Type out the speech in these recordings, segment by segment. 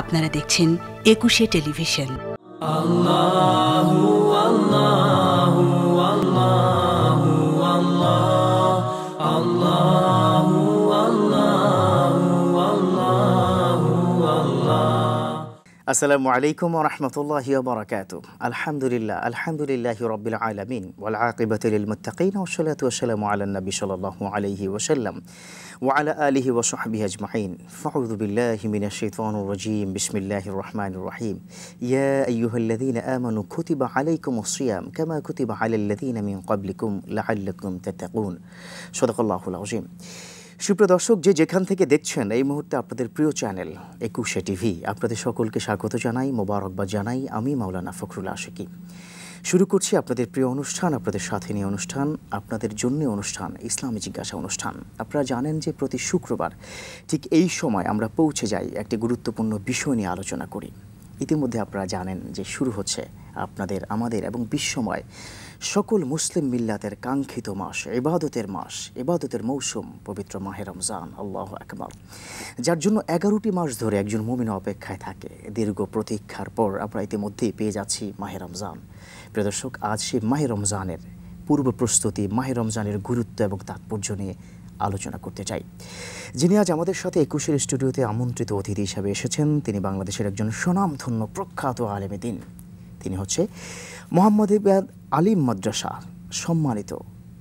আপনারা দেখছেন একুশে টেলিভিশন আল্লাহ السلام عليكم ورحمة الله وبركاته الحمد لله الحمد لله رب العالمين والعاقبة للمتقين والصلاة والسلام على النبي صلى الله عليه وسلم وعلى آله وصحبه أجمعين فعوذ بالله من الشيطان الرجيم بسم الله الرحمن الرحيم يا أيها الذين آمنوا كتب عليكم الصيام كما كتب على الذين من قبلكم لعلكم تتقون صدق الله العظيم সুপ্রিয় দর্শক যে যেখান থেকে দেখছেন এই মুহূর্তে আপনাদের প্রিয় চ্যানেল একুশে টিভি আপনাদের সকলকে স্বাগত জানাই মোবারকবাদ জানাই আমি মাওলানা ফখরুল আশিকি শুরু করছি আপনাদের প্রিয় অনুষ্ঠান আপনাদের সাথে নিয়ে অনুষ্ঠান আপনাদের জন্য অনুষ্ঠান ইসলামী জিজ্ঞাসা অনুষ্ঠান আপনারা জানেন যে প্রতি শুক্রবার ঠিক এই সময় আমরা পৌঁছে যাই একটি গুরুত্বপূর্ণ বিষয় নিয়ে আলোচনা করি ইতিমধ্যে আপনারা জানেন যে শুরু হচ্ছে আপনাদের আমাদের এবং বিশ্বময় সকল মুসলিম মিল্লাতের কাঙ্ক্ষিত মাস এবাদতের মাস এবাদতের মৌসুম পবিত্র মাহে রমজান আল্লাহ আকবর যার জন্য এগারোটি মাস ধরে একজন মুমিন অপেক্ষায় থাকে দীর্ঘ প্রতীক্ষার পর আমরা ইতিমধ্যেই পেয়ে যাচ্ছি মাহে রমজান প্রদর্শক আজ সেই মাহে রমজানের পূর্ব প্রস্তুতি মাহে রমজানের গুরুত্ব এবং তাৎপর্য নিয়ে আলোচনা করতে চাই যিনি আজ আমাদের সাথে একুশের স্টুডিওতে আমন্ত্রিত অতিথি হিসাবে এসেছেন তিনি বাংলাদেশের একজন সুনামধন্য প্রখ্যাত আলেমে দিন তিনি হচ্ছে মোহাম্মদ ইবাদ আলিম মাদ্রাসা সম্মানিত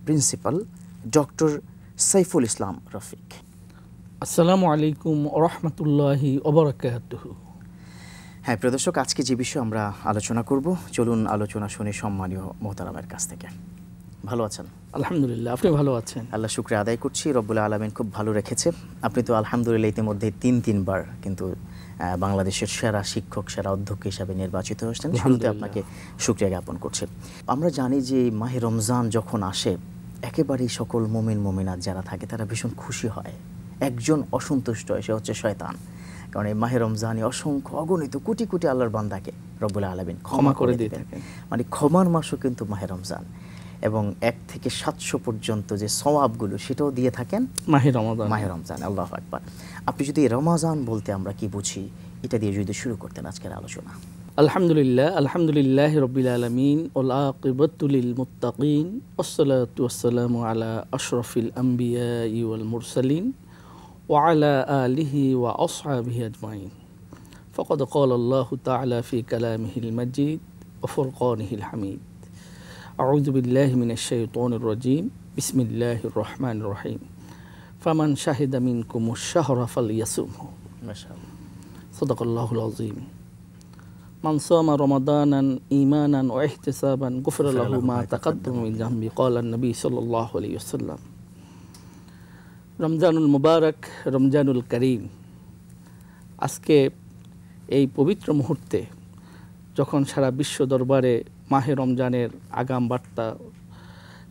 প্রিন্সিপাল ডক্টর সাইফুল ইসলাম রফিক আসসালামু আলাইকুম রহমতুল্লাহি ওবরাকাত হ্যাঁ প্রদর্শক আজকে যে বিষয়ে আমরা আলোচনা করব চলুন আলোচনা শুনে সম্মানীয় মোহতারামের কাছ থেকে ভালো আছেন আলহামদুলিল্লাহ আপনি ভালো আছেন আল্লাহ শুক্রিয়া আদায় করছি রব্বুল আলমিন খুব ভালো রেখেছে আপনি তো আলহামদুলিল্লাহ ইতিমধ্যে তিন তিনবার কিন্তু বাংলাদেশের সেরা শিক্ষক সেরা অধ্যক্ষ হিসাবে নির্বাচিত হয়েছেন শুরুতে আপনাকে সুক্রিয়া জ্ঞাপন করছে আমরা জানি যে মাহে রমজান যখন আসে একেবারেই সকল মমিন মমিনাত যারা থাকে তারা ভীষণ খুশি হয় একজন অসন্তুষ্ট হয় সে হচ্ছে শয়তান কারণ এই মাহে রমজানে অসংখ্য অগণিত কোটি কোটি আল্লাহর বান্দাকে রবুল্লা আলমিন ক্ষমা করে দিয়ে মানে ক্ষমার মাসও কিন্তু মাহে রমজান এবং এক থেকে সাতশো পর্যন্ত যে সওয়াবগুলো সেটাও দিয়ে থাকেন মাহে রমজান মাহে রমজান আল্লাহ আকবর আপনি যদি রমাজান বলতে আমরা কি বুঝি এটা দিয়ে যদি শুরু করতেন আজকের আলোচনা আলহামদুলিল্লাহ আলহামদুলিল্লাহ রবিল আলমিন ওলাকিবতুলিল মুতাকিন ওসলাতাম আলা আশরফিল আম্বিয়া ইউল মুরসালিন আলা আলিহি ওয়া আসহাবিহি আজমাইন কল আল্লাহ তালা ফি في মজিদ ও وفرقانه হামিদ আউজবিল্লাহ মিনাশাইতনির রজিম বিসমিল্লাহ রহমান রহিম ফামান শাহিদামিন কুমুর শাহরাফাল ইয়াসুম সদকল্লাহুল আজিম মানসামা রমাদানান ইমানান ও এহতেসাবান গুফরাল্লাহু মা তাকাদ্দমিন জাহমি কলান নবী সাল্লাহ রমজানুল মুবারক রমজানুল করিম আজকে এই পবিত্র মুহূর্তে যখন সারা বিশ্ব দরবারে মাহে রমজানের আগাম বার্তা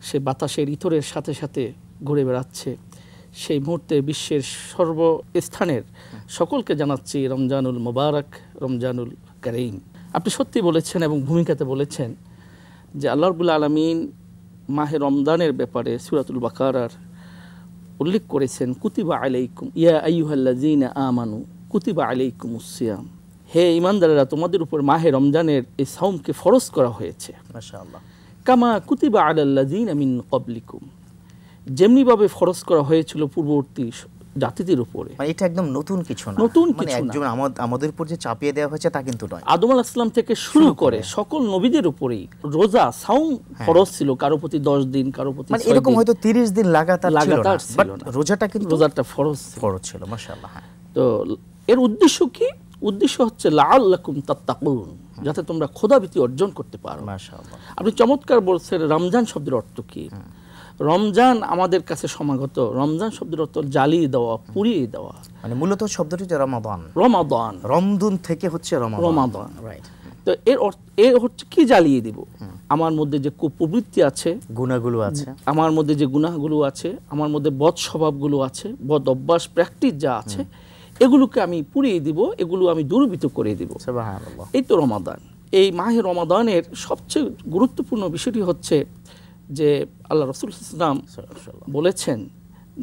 সে বাতাসের ইতরের সাথে সাথে ঘুরে বেড়াচ্ছে সেই মুহূর্তে বিশ্বের সর্বস্থানের সকলকে জানাচ্ছি রমজানুল মোবারক রমজানুল করিম আপনি সত্যি বলেছেন এবং ভূমিকাতে বলেছেন যে আল্লাহ রবুল্লা আলমিন মাহে রমজানের ব্যাপারে সুরাতুল বাকারার উল্লেখ করেছেন কুতিবা আলাইকুম ইয়া আইহাল্লাজিনা আমানু কুতিবা আলাইকুম উসিয়াম হে ইমানদারেরা তোমাদের উপর মাহে রমজানের এই সাউমকে ফরজ করা হয়েছে কামা কুতিবা আলাল্লাদিন আমিন কবলিকুম যেমনিভাবে ফরজ করা হয়েছিল পূর্ববর্তী জাতিদের উপরে মানে এটা একদম নতুন কিছু না নতুন মানে কিছু আমাদের উপর যে চাপিয়ে দেওয়া হয়েছে তা কিন্তু নয় আদম আল ইসলাম থেকে শুরু করে সকল নবীদের উপরেই রোজা সাউম হ্যাঁ। ফরজ ছিল কারো প্রতি দশ দিন কারো প্রতি মানে এরকম হয়তো তিরিশ দিন লাগাতার লাগাতার ছিল না রোজাটা কিন্তু রোজাটা ফরজ ফরজ ছিল মাশাআল্লাহ হ্যাঁ। তো এর উদ্দেশ্য কি উদ্দেশ্য হচ্ছে লাল লাআল্লাকুম তাত্তাকুন যাতে তোমরা খোদাভীতি অর্জন করতে পারো আপনি চমৎকার বলছেন রমজান শব্দের অর্থ কি হ্যাঁ। রমজান আমাদের কাছে সমাগত রমজান শব্দের অর্থ জ্বালিয়ে দেওয়া পুড়িয়ে দেওয়া মানে মূলত শব্দটি যে রমাদান রমাদান রমদুন থেকে হচ্ছে রমাদান তো এর এর হচ্ছে কি জ্বালিয়ে দিব আমার মধ্যে যে কুপ্রবৃত্তি আছে গুণাগুলো আছে আমার মধ্যে যে গুণাগুলো আছে আমার মধ্যে বদ স্বভাবগুলো আছে বদ অভ্যাস প্র্যাকটিস যা আছে এগুলোকে আমি পুড়িয়ে দিব এগুলো আমি দুর্বৃত করে দিব এই তো রমাদান এই মাহে রমাদানের সবচেয়ে গুরুত্বপূর্ণ বিষয়টি হচ্ছে যে আল্লাহ রসুল ইসলাম বলেছেন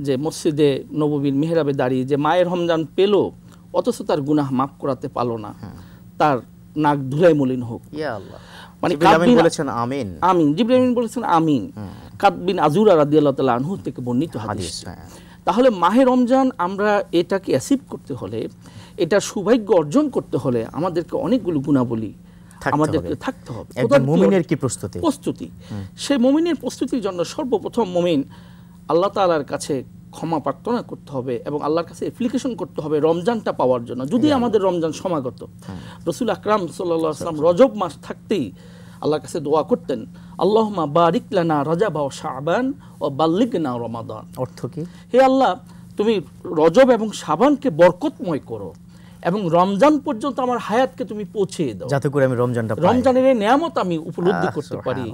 যে মসজিদে নববীর মেহরাবে দাঁড়িয়ে যে মায়ের রমজান পেল অথচ তার গুনাহ মাফ করাতে পারলো না হ্যাঁ। তার নাক ধুলাই মলিন হোক মানে আমিন আমিন বলেছেন আমিন হ্যাঁ। কাতবিন আজুরা রাদিয়াল্লাহু তালা আনহু থেকে বর্ণিত হাদিস হ্যাঁ। তাহলে মাহে রমজান আমরা এটাকে অ্যাসিভ করতে হলে এটা সৌভাগ্য অর্জন করতে হলে আমাদেরকে অনেকগুলো গুণাবলী আমাদেরকে থাকতে হবে মুমিনের কি প্রস্তুতি প্রস্তুতি সেই মুমিনের প্রস্তুতির জন্য সর্বপ্রথম মুমিন আল্লাহ তালার কাছে ক্ষমা প্রার্থনা করতে হবে এবং আল্লাহর কাছে অ্যাপ্লিকেশন করতে হবে রমজানটা পাওয়ার জন্য যদি হ্যাঁ। আমাদের রমজান সমাগত হ্যাঁ। রসুল আকরাম সাল্লাহ আসলাম রজব মাস থাকতেই আল্লাহর কাছে দোয়া করতেন আল্লাহমা বারিকলানা রাজা ও শাহবান ও বাল্লিকনা রমাদান অর্থ কি হে আল্লাহ তুমি রজব এবং সাবানকে বরকতময় করো এবং রমজান পর্যন্ত আমার হায়াতকে তুমি পৌঁছে দাও যাতে করে আমি রমজানটা রমজানের এই নিয়ামত আমি উপলব্ধি করতে পারি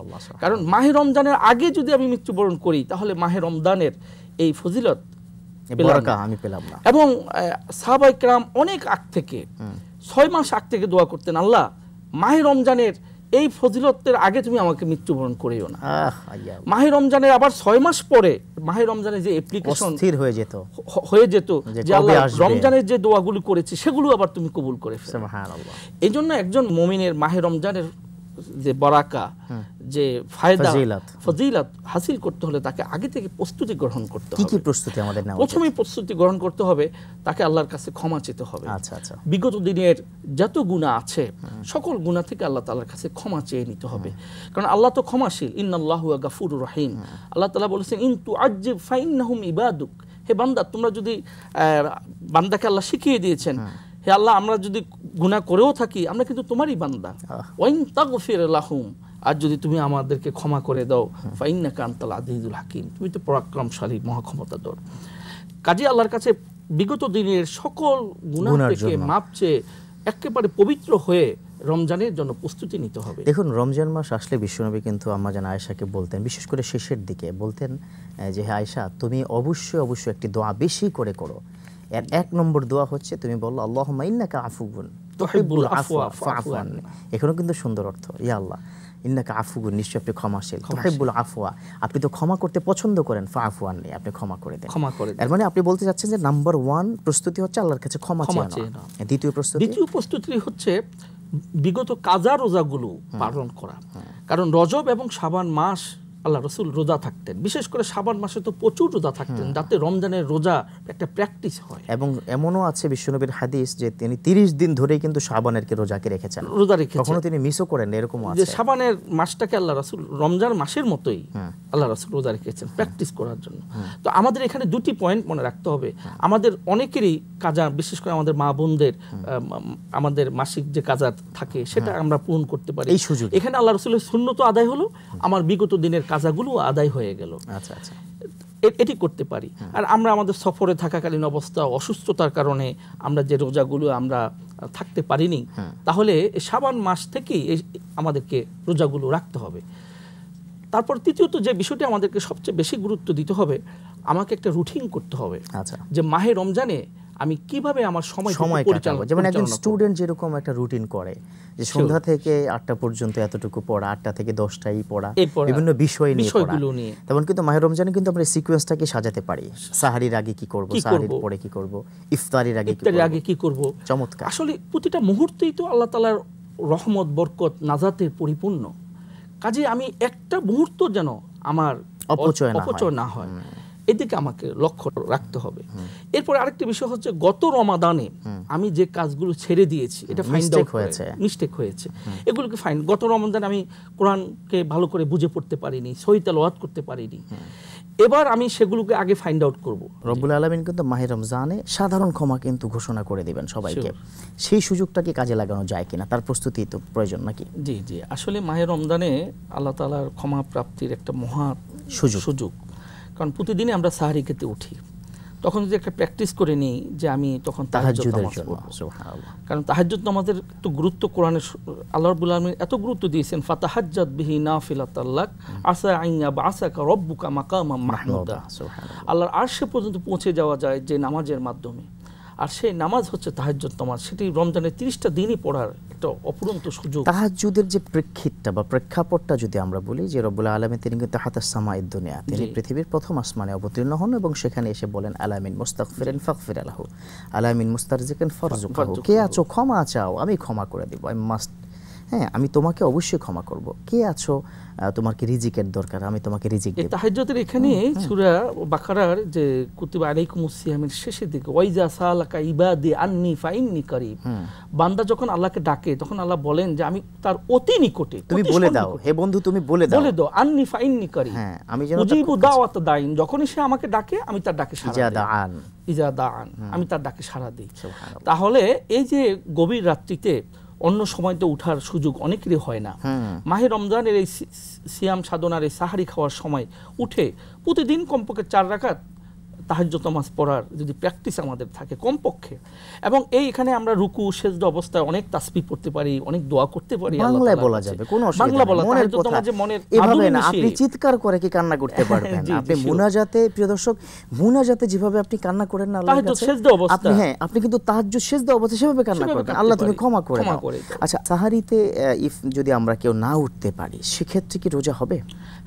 কারণ মাহে রমজানের আগে যদি আমি মৃত্যুবরণ করি তাহলে মাহে রমজানের এই ফজিলত আমি পেলাম না এবং কেরাম অনেক আগ থেকে ছয় মাস আগ থেকে দোয়া করতেন আল্লাহ মাহে রমজানের এই ফজিলতের আগে তুমি আমাকে মৃত্যুবরণ করিও না মাহে রমজানের আবার ছয় মাস পরে মাহে রমজানের যে অ্যাপ্লিকেশন স্থির হয়ে যেত হয়ে যেত যে আল্লাহ রমজানের যে দোয়াগুলি করেছি সেগুলো আবার তুমি কবুল করে ফেলো এই জন্য একজন মমিনের মাহে রমজানের যে বারাকা যে ফায়দা ফজিলাত হাসিল করতে হলে তাকে আগে থেকে প্রস্তুতি গ্রহণ করতে হবে কি কি প্রস্তুতি আমাদের নাও প্রথমে প্রস্তুতি গ্রহণ করতে হবে তাকে আল্লাহর কাছে ক্ষমা চেতে হবে আচ্ছা আচ্ছা বিগত দিনের যত গুনাহ আছে সকল গুনাহ থেকে আল্লাহ তাআলার কাছে ক্ষমা চেয়ে নিতে হবে কারণ আল্লাহ তো ক্ষমাশীল ইন্নাল্লাহু গাফুরুর রহিম আল্লাহ তাআলা বলেছেন ইন তুআজ্জিব ফাইন্নাহুম ইবাদুক হে বান্দা তোমরা যদি বান্দাকে আল্লাহ শিখিয়ে দিয়েছেন হে আল্লাহ আমরা যদি গুণা করেও থাকি আমরা কিন্তু তোমারই বান্দা ওয়াইন তাগফির লাহুম আর যদি তুমি আমাদেরকে ক্ষমা করে দাও ফাইন্না কান্তাল আদিদুল হাকিম তুমি তো পরাক্রমশালী মহাক্ষমতাধর কাজী আল্লাহর কাছে বিগত দিনের সকল গুণা থেকে মাপ চেয়ে একেবারে পবিত্র হয়ে রমজানের জন্য প্রস্তুতি নিতে হবে দেখুন রমজান মাস আসলে বিশ্বনবী কিন্তু আম্মা জান আয়েশাকে বলতেন বিশেষ করে শেষের দিকে বলতেন যে হ্যাঁ আয়েশা তুমি অবশ্যই অবশ্যই একটি দোয়া বেশি করে করো এর এক নম্বর দোয়া হচ্ছে তুমি বললো আল্লাহ ইন্নাকা আফুগুন তহিবুল আফওয়া আফওয়ান কিন্তু সুন্দর অর্থ ইয়া আল্লাহ ইন্নাকা আফুগুন নিশ্চয় আপনি ক্ষমাশীল তহিবুল আফওয়া আপনি তো ক্ষমা করতে পছন্দ করেন ফা আফওয়ান নেই আপনি ক্ষমা করে দেন ক্ষমা করে এর মানে আপনি বলতে চাচ্ছেন যে নাম্বার ওয়ান প্রস্তুতি হচ্ছে আল্লাহর কাছে ক্ষমা চাওয়া দ্বিতীয় প্রস্তুতি দ্বিতীয় প্রস্তুতি হচ্ছে বিগত কাজা রোজাগুলো পালন করা কারণ রজব এবং সাবান মাস আল্লাহ রসুল রোজা থাকতেন বিশেষ করে সাবান মাসে তো প্রচুর রোজা থাকতেন হ্যাঁ। যাতে রমজানের রোজা একটা প্র্যাকটিস হয় এবং এমনও আছে বিশ্বনবীর হাদিস যে তিনি তিরিশ দিন ধরে কিন্তু সাবানেরকে রোজাকে রেখেছেন রোজা রেখে কখনো তিনি মিসও করেন এরকম যে সাবানের মাসটাকে আল্লাহ রসুল রমজান মাসের মতোই হ্যাঁ। আল্লাহ রসুল রোজা রেখেছেন হ্যাঁ। প্র্যাকটিস করার জন্য তো আমাদের এখানে দুটি পয়েন্ট মনে রাখতে হবে আমাদের অনেকেরই কাজা বিশেষ করে আমাদের মা বোনদের আমাদের মাসিক যে কাজা থাকে সেটা আমরা পূরণ করতে পারি এই সুযোগ এখানে আল্লাহ রসুলের শূন্য তো আদায় হলো আমার বিগত দিনের কাজাগুলো আদায় হয়ে গেল আচ্ছা আচ্ছা এটি করতে পারি আর আমরা আমাদের সফরে থাকাকালীন অবস্থা অসুস্থতার কারণে আমরা যে রোজাগুলো আমরা থাকতে পারিনি তাহলে সাবান মাস থেকেই আমাদেরকে রোজাগুলো রাখতে হবে তারপর তৃতীয়ত যে বিষয়টি আমাদেরকে সবচেয়ে বেশি গুরুত্ব দিতে হবে আমাকে একটা রুটিন করতে হবে আচ্ছা যে মাহে রমজানে আমি কিভাবে আমার সময় সময় কাটাবো যেমন একজন স্টুডেন্ট যেরকম একটা রুটিন করে যে সন্ধ্যা থেকে আটটা পর্যন্ত এতটুকু পড়া আটটা থেকে দশটাই পড়া বিভিন্ন বিষয় নিয়ে পড়া তেমন কিন্তু মাহের রমজানে কিন্তু আমরা সিকোয়েন্সটাকে সাজাতে পারি সাহারির আগে কি করব সাহারির পরে কি করব ইফতারির আগে কি আগে কি করব চমৎকার আসলে প্রতিটা মুহূর্তেই তো আল্লাহ তালার রহমত বরকত নাজাতের পরিপূর্ণ কাজে আমি একটা মুহূর্ত যেন আমার অপচয় অপচয় না হয় এদিকে আমাকে লক্ষ্য রাখতে হবে এরপর আরেকটি বিষয় হচ্ছে গত রমাদানে আমি যে কাজগুলো ছেড়ে দিয়েছি এটা ফাইন্ড আউট হয়েছে মিস্টেক হয়েছে এগুলোকে ফাইন গত রমাদানে আমি কোরআনকে ভালো করে বুঝে পড়তে পারিনি সহিতালোয়াত করতে পারিনি এবার আমি সেগুলোকে আগে ফাইন্ড আউট করব রব্বুল আলমিন কিন্তু মাহে রমজানে সাধারণ ক্ষমা কিন্তু ঘোষণা করে দিবেন সবাইকে সেই সুযোগটাকে কাজে লাগানো যায় কিনা তার প্রস্তুতি তো প্রয়োজন নাকি জি জি আসলে মাহে রমজানে আল্লাহ তালার ক্ষমা প্রাপ্তির একটা মহা সুযোগ সুযোগ কারণ প্রতিদিনই আমরা সাহারি খেতে উঠি তখন যদি একটা প্র্যাকটিস করে নিই যে আমি তখন তাহাজ্জুদের জন্য কারণ তাহাজ্জুদ নামাজের তো গুরুত্ব কোরআনের আল্লাহ রাব্বুল আলামিন এত গুরুত্ব দিয়েছেন ফাতাহাজ্জাত বিহি আল্লাহ আসা আইয়া বা কা রব্বুকা মাকামা মাহমুদা আল্লাহর আরশে পর্যন্ত পৌঁছে যাওয়া যায় যে নামাজের মাধ্যমে আর সেই নামাজ হচ্ছে তাহাজ্জুদ নামাজ সেটি রমজানের তিরিশটা দিনই পড়ার একটা অপুরন্ত সুযোগ তাহাজ্জুদের যে প্রেক্ষিতটা বা প্রেক্ষাপটটা যদি আমরা বলি যে রব আলমী তিনি কিন্তু হাতার সামা দুনিয়া তিনি পৃথিবীর প্রথম আসমানে অবতীর্ণ হন এবং সেখানে এসে বলেন আলামিন মুস্তাক ফিরেন ফাক আলাহ আলামিন জিকেন ফরজুকাহু কে আছো ক্ষমা চাও আমি ক্ষমা করে দিব আই মাস্ট হ্যাঁ আমি তোমাকে অবশ্যই ক্ষমা করব কে আছো তোমার কি রিজিকের দরকার আমি তোমাকে রিজিক দেব তাহাজ্জুদের এখানে সূরা বাকারার যে কুতিবা আলাইকুম সিয়ামের শেষের দিকে ওয়াইজা সালাকা ইবাদি আননি ফাইননি করিব বান্দা যখন আল্লাহকে ডাকে তখন আল্লাহ বলেন যে আমি তার অতি নিকটে তুমি বলে দাও হে বন্ধু তুমি বলে দাও বলে দাও আননি ফাইননি করিব হ্যাঁ আমি যেন উজিবু দাওয়াত দাইন যখনই সে আমাকে ডাকে আমি তার ডাকে সাড়া দিই ইজাদান ইজাদান আমি তার ডাকে সাড়া দিই তাহলে এই যে গভীর রাত্রিতে অন্য সময় তো উঠার সুযোগ অনেকেরই হয় না মাহে রমজানের এই সিয়াম সাধনার এই সাহারি খাওয়ার সময় উঠে প্রতিদিন কমপক্ষে চার রাখাত তাহাজ্য নামাজ পড়ার যদি প্র্যাকটিস আমাদের থাকে কমপক্ষে এবং এই এখানে আমরা রুকু শেষ অবস্থায় অনেক তাসপি পড়তে পারি অনেক দোয়া করতে পারি বাংলায় বলা যাবে কোনো বাংলা বলা মনের কথা যে মনের এভাবে না আপনি চিৎকার করে কি কান্না করতে পারবেন আপনি মুনাজাতে প্রিয় দর্শক মুনাজাতে যেভাবে আপনি কান্না করেন না আল্লাহর কাছে অবস্থা আপনি হ্যাঁ আপনি কিন্তু তাহাজ্জুদ সেজদ অবস্থা সেভাবে কান্না করবেন আল্লাহ তুমি ক্ষমা করে দাও আচ্ছা সাহারিতে ইফ যদি আমরা কেউ না উঠতে পারি সেক্ষেত্রে কি রোজা হবে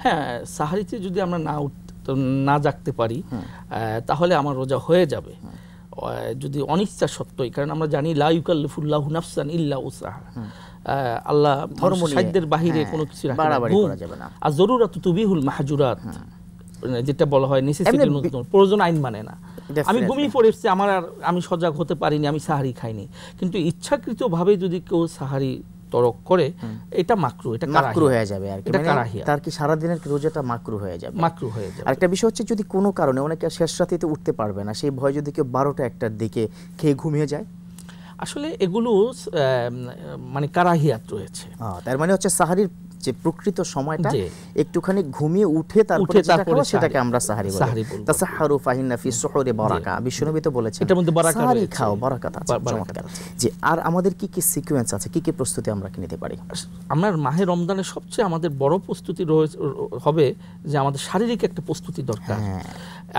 হ্যাঁ সাহারিতে যদি আমরা না উঠতে তো না জাগতে পারি তাহলে আমার রোজা হয়ে যাবে যদি অনিচ্ছা সত্যই কারণ আমরা জানি লাউকাল্লিফুল্লাহ নাফসান ইল্লা উসাহা আল্লাহ ধর্ম সাহিত্যের বাহিরে হ্যাঁ, কোনো কিছু আর জরুরাত তুবিহুল মাহাজুরাত মানে যেটা বলা হয় নেসেসিটি নতুন প্রয়োজন আইন মানে না আমি ঘুমিয়ে পড়েছি আমার আর আমি সজাগ হতে পারিনি আমি সাহারি খাইনি কিন্তু ইচ্ছাকৃতভাবে যদি কেউ সাহারি তরক করে এটা মাকরু এটা মাকরু হয়ে যাবে আর এটা মানে কারাহিয়া তার কি সারা দিনের রোজাটা মাকরু হয়ে যাবে মাকরু হয়ে যাবে আরেকটা বিষয় হচ্ছে যদি কোনো কারণে অনেকে শেষ রাতেতে উঠতে পারবে না সেই ভয় যদি কেউ বারোটা একটার দিকে খেয়ে ঘুমিয়ে যায় আসলে এগুলো মানে কারাহিয়াত রয়েছে তার মানে হচ্ছে সাহারির যে প্রকৃত সময়টা একটুখানি ঘুমিয়ে উঠে তারপরে যেটা সেটাকে আমরা সাহারি বলি তাসাহারু ফাহিন্না ফি সুহুরি বারাকা বিশ্বনবী তো বলেছেন এটার মধ্যে বারাকা সাহারি খাও বারাকাত আছে চমৎকার যে আর আমাদের কি কি সিকোয়েন্স আছে কি কি প্রস্তুতি আমরা নিতে পারি আমরা মাহে রমজানের সবচেয়ে আমাদের বড় প্রস্তুতি হবে যে আমাদের শারীরিক একটা প্রস্তুতি দরকার হ্যাঁ।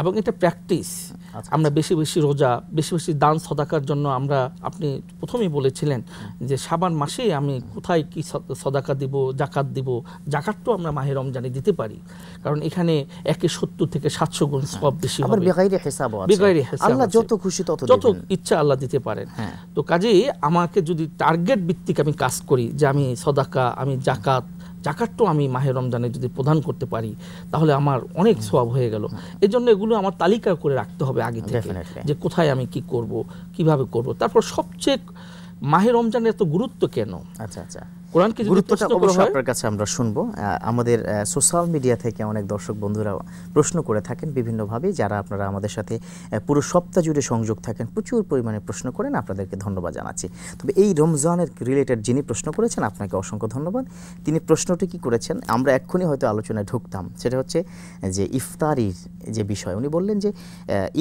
এবং এটা প্র্যাকটিস আচ্ছা। আমরা বেশি বেশি রোজা বেশি বেশি দান সদাকার জন্য আমরা আপনি প্রথমেই বলেছিলেন যে সাবান মাসে আমি কোথায় কি সদাকা দিব জাকাত দিব জাকাত তো আমরা মাহে রমজানে দিতে পারি কারণ এখানে একে সত্তর থেকে সাতশো গুণ হ্যাঁ। সব বেশি আল্লাহ যত খুশি তত যত ইচ্ছা আল্লাহ দিতে পারেন হ্যাঁ। তো কাজে আমাকে যদি টার্গেট ভিত্তিক আমি কাজ করি যে আমি সদাকা আমি জাকাত জাকাতটাও আমি মাহে রমজানে যদি প্রদান করতে পারি তাহলে আমার অনেক হ্যাঁ। সব হয়ে গেল এই জন্য এগুলো আমার তালিকা করে রাখতে হবে আগে থেকে যে কোথায় আমি কি করব কিভাবে করব তারপর সবচেয়ে মাহে রমজানের এত গুরুত্ব কেন আচ্ছা আচ্ছা কোরআনকে গুরুত্বটা অবশ্য আপনার কাছে আমরা শুনবো আমাদের সোশ্যাল মিডিয়া থেকে অনেক দর্শক বন্ধুরা প্রশ্ন করে থাকেন বিভিন্নভাবে যারা আপনারা আমাদের সাথে পুরো সপ্তাহ জুড়ে সংযোগ থাকেন প্রচুর পরিমাণে প্রশ্ন করেন আপনাদেরকে ধন্যবাদ জানাচ্ছি তবে এই রমজানের রিলেটেড যিনি প্রশ্ন করেছেন আপনাকে অসংখ্য ধন্যবাদ তিনি প্রশ্নটি কি করেছেন আমরা এক্ষুনি হয়তো আলোচনায় ঢুকতাম সেটা হচ্ছে যে ইফতারির যে বিষয় উনি বললেন যে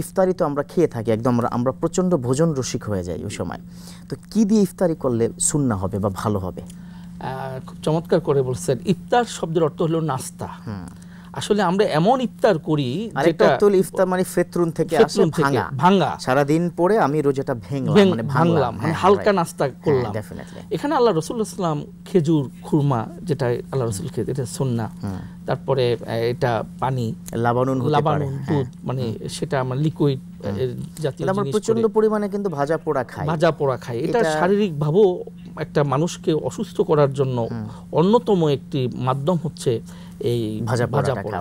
ইফতারি তো আমরা খেয়ে থাকি একদম আমরা প্রচণ্ড ভোজন রসিক হয়ে যাই ওই সময় তো কি দিয়ে ইফতারি করলে শূন্য হবে বা ভালো হবে খুব চমৎকার করে বলছেন ইফতার শব্দের অর্থ হলো নাস্তা আসলে আমরা এমন ইফতার করি যেটা ইফতার মানে ফেতরুন থেকে আসে ভাঙা ভাঙা সারা দিন পরে আমি রোজাটা ভেঙলাম মানে ভাঙলাম মানে হ্যাঁ, হালকা নাস্তা করলাম হ্যাঁ, এখানে আল্লাহ রাসূল ইসলাম খেজুর খুরমা যেটা আল্লাহ রাসূল খেতে এটা সুন্নাহ তারপরে এটা পানি লাবানুন লাবানুন দুধ হ্যাঁ। মানে সেটা আমার লিকুইড জাতীয় আমরা প্রচন্ড পরিমাণে কিন্তু ভাজা পোড়া খাই ভাজা পোড়া খাই এটা শারীরিকভাবেও একটা মানুষকে অসুস্থ করার জন্য অন্যতম একটি মাধ্যম হচ্ছে এই ভাজা ভাজা পড়া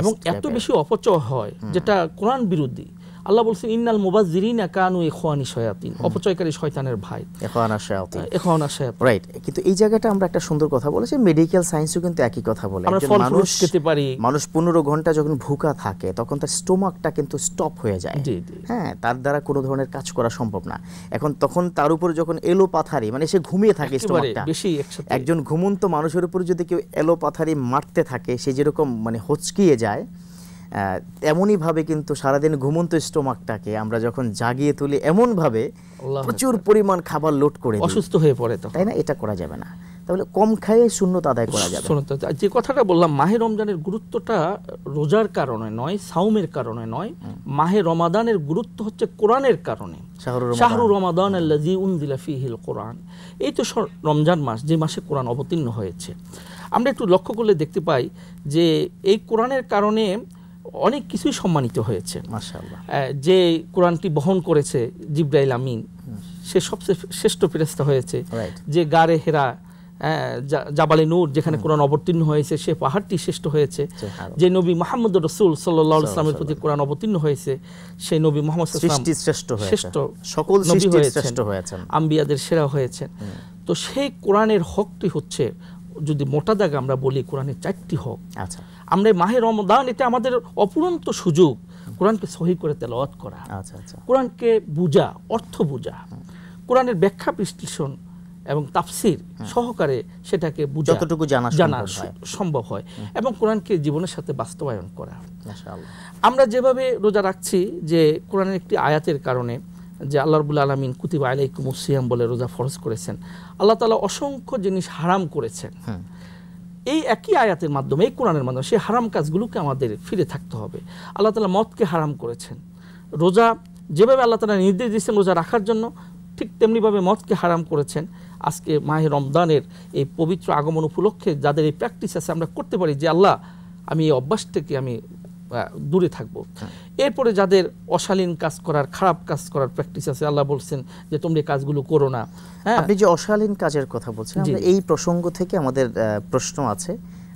এবং এত বেশি অপচয় হয় যেটা কোরআন বিরোধী আল্লাহ বলছেন ইন্নাল মুবাজিরিনা কানু ইখওয়ানি শায়াতিন অপচয়কারী শয়তানের ভাই এখোয়ানা শয়াতিন এখোয়ানা শয়াতিন রাইট কিন্তু এই জায়গাটা আমরা একটা সুন্দর কথা বলেছি মেডিকেল সায়েন্সও কিন্তু একই কথা বলে মানুষ খেতে পারি মানুষ 15 ঘন্টা যখন ভুকা থাকে তখন তার স্টমাকটা কিন্তু স্টপ হয়ে যায় হ্যাঁ তার দ্বারা কোনো ধরনের কাজ করা সম্ভব না এখন তখন তার উপর যখন এলো পাথারি মানে সে ঘুমিয়ে থাকে বেশি একজন ঘুমন্ত মানুষের উপর যদি কেউ এলো পাথারি মারতে থাকে সে যেরকম মানে হচকিয়ে যায় এমনইভাবে কিন্তু সারাদিন ঘুমন্ত স্টোমাকটাকে আমরা যখন জাগিয়ে তুলি এমনভাবে প্রচুর পরিমাণ খাবার লোড করে অসুস্থ হয়ে পড়ে তো তাই না এটা করা যাবে না তাহলে কম খায়ে শূন্যতা আদায় করা যাবে যে কথাটা বললাম মাহে রমজানের গুরুত্বটা রোজার কারণে নয় সাউমের কারণে নয় মাহে রমাদানের গুরুত্ব হচ্ছে কোরআনের কারণে শাহরু রমাদান আল্লাজি উনজিলা ফিহিল কোরআন এই তো রমজান মাস যে মাসে কোরআন অবতীর্ণ হয়েছে আমরা একটু লক্ষ্য করলে দেখতে পাই যে এই কোরআনের কারণে অনেক কিছুই সম্মানিত হয়েছে যে কোরআনটি বহন করেছে জিব্রাইল আমিন সে সবচেয়ে শ্রেষ্ঠ ফেরেস্তা হয়েছে যে গারে হেরা জাবালে নূর যেখানে কোরআন অবতীর্ণ হয়েছে সে পাহাড়টি শ্রেষ্ঠ হয়েছে যে নবী মোহাম্মদ রসুল সাল্লাহ ইসলামের প্রতি কোরআন অবতীর্ণ হয়েছে সেই নবী মোহাম্মদ শ্রেষ্ঠ শ্রেষ্ঠ সকল নবী হয়েছেন আম্বিয়াদের সেরা হয়েছেন তো সেই কোরআনের হকটি হচ্ছে যদি মোটা দাগে আমরা বলি কোরআনের চারটি হক আচ্ছা আমরা মাহে রমদান এটা আমাদের অপুরন্ত সুযোগ কোরআনকে সহি করে তেলাওয়াত করা আচ্ছা আচ্ছা কোরআনকে বোঝা অর্থ বোঝা কোরআনের ব্যাখ্যা বিশ্লেষণ এবং তাফসির সহকারে সেটাকে যতটুকু জানা জানা সম্ভব হয় এবং কোরআনকে জীবনের সাথে বাস্তবায়ন করা আমরা যেভাবে রোজা রাখছি যে কোরআনের একটি আয়াতের কারণে যে আল্লাহ রবুল্লা আলমিন কুতিবা আলাইকুম সিয়াম বলে রোজা ফরজ করেছেন আল্লাহ তালা অসংখ্য জিনিস হারাম করেছেন এই একই আয়াতের মাধ্যমে এই কোরআনের মাধ্যমে সেই হারাম কাজগুলোকে আমাদের ফিরে থাকতে হবে আল্লাহ তালা মদকে হারাম করেছেন রোজা যেভাবে আল্লাহ তালা নির্দেশ দিয়েছেন রোজা রাখার জন্য ঠিক তেমনিভাবে মদকে হারাম করেছেন আজকে মাহে রমদানের এই পবিত্র আগমন উপলক্ষে যাদের এই প্র্যাকটিস আছে আমরা করতে পারি যে আল্লাহ আমি এই অভ্যাস থেকে আমি দূরে থাকব এরপরে যাদের অশালীন কাজ করার খারাপ কাজ করার প্র্যাকটিস আছে আল্লাহ বলছেন যে তোমরা কাজগুলো করো না হ্যাঁ? আপনি যে অশালীন কাজের কথা বলছেন এই প্রসঙ্গ থেকে আমাদের প্রশ্ন আছে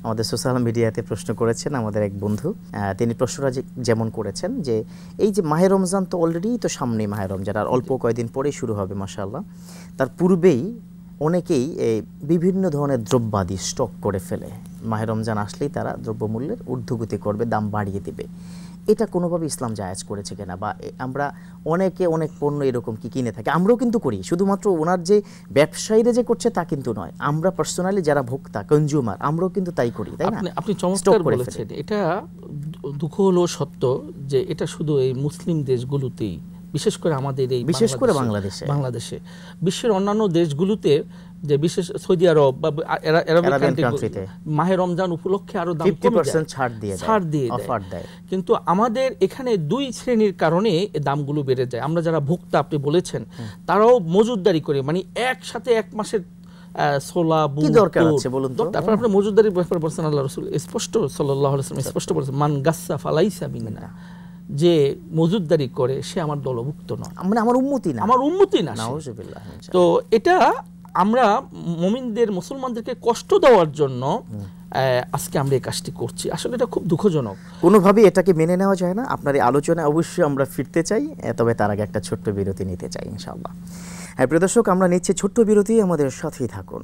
আমাদের সোশ্যাল মিডিয়াতে প্রশ্ন করেছেন আমাদের এক বন্ধু তিনি প্রশ্নটা যেমন করেছেন যে এই যে মাহের রমজান তো অলরেডি তো সামনেই মাহের রমজান আর অল্প কয়েকদিন পরেই শুরু হবে মাসা তার পূর্বেই অনেকেই এই বিভিন্ন ধরনের দ্রব্যাদি স্টক করে ফেলে মাহের রমজান আসলেই তারা দ্রব্যমূল্যের ঊর্ধ্বগতি করবে দাম বাড়িয়ে দেবে এটা কোনোভাবে ইসলাম জায়াজ করেছে কিনা বা আমরা অনেকে অনেক পণ্য এরকম কি কিনে থাকি আমরাও কিন্তু করি শুধুমাত্র ওনার যে ব্যবসায়ীরা যে করছে তা কিন্তু নয় আমরা পার্সোনালি যারা ভোক্তা কনজিউমার আমরাও কিন্তু তাই করি তাই না আপনি চমৎকার বলেছেন এটা দুঃখ হলো সত্য যে এটা শুধু এই মুসলিম দেশগুলোতেই বিশেষ করে আমাদের এই বিশেষ করে বাংলাদেশে বাংলাদেশে বিশ্বের অন্যান্য দেশগুলোতে যে বিশেষ সৌদি আরব বা মাহে রমজান উপলক্ষে আরো দাম ছাড় দিয়ে ছাড় দিয়ে অফার দেয় কিন্তু আমাদের এখানে দুই শ্রেণীর কারণে দামগুলো বেড়ে যায় আমরা যারা ভোক্তা আপনি বলেছেন তারাও মজুদদারি করে মানে একসাথে এক মাসের সোলা দরকার তারপর বলছেন আল্লাহ রসুল স্পষ্ট সাল্লাল্লাহু স্পষ্ট বলেছেন মান ফালাইসা যে মজুদারি করে সে আমার দলভুক্ত নয় মানে আমার উন্মতি না আমার উন্মতি না তো এটা আমরা মমিনদের মুসলমানদেরকে কষ্ট দেওয়ার জন্য আজকে আমরা এই কাজটি করছি আসলে এটা খুব দুঃখজনক কোনোভাবে এটাকে মেনে নেওয়া যায় না আপনার এই আলোচনায় অবশ্যই আমরা ফিরতে চাই তবে তার আগে একটা ছোট্ট বিরতি নিতে চাই ইনশাল্লাহ হ্যাঁ প্রদর্শক আমরা নিচ্ছি ছোট্ট বিরতি আমাদের সাথেই থাকুন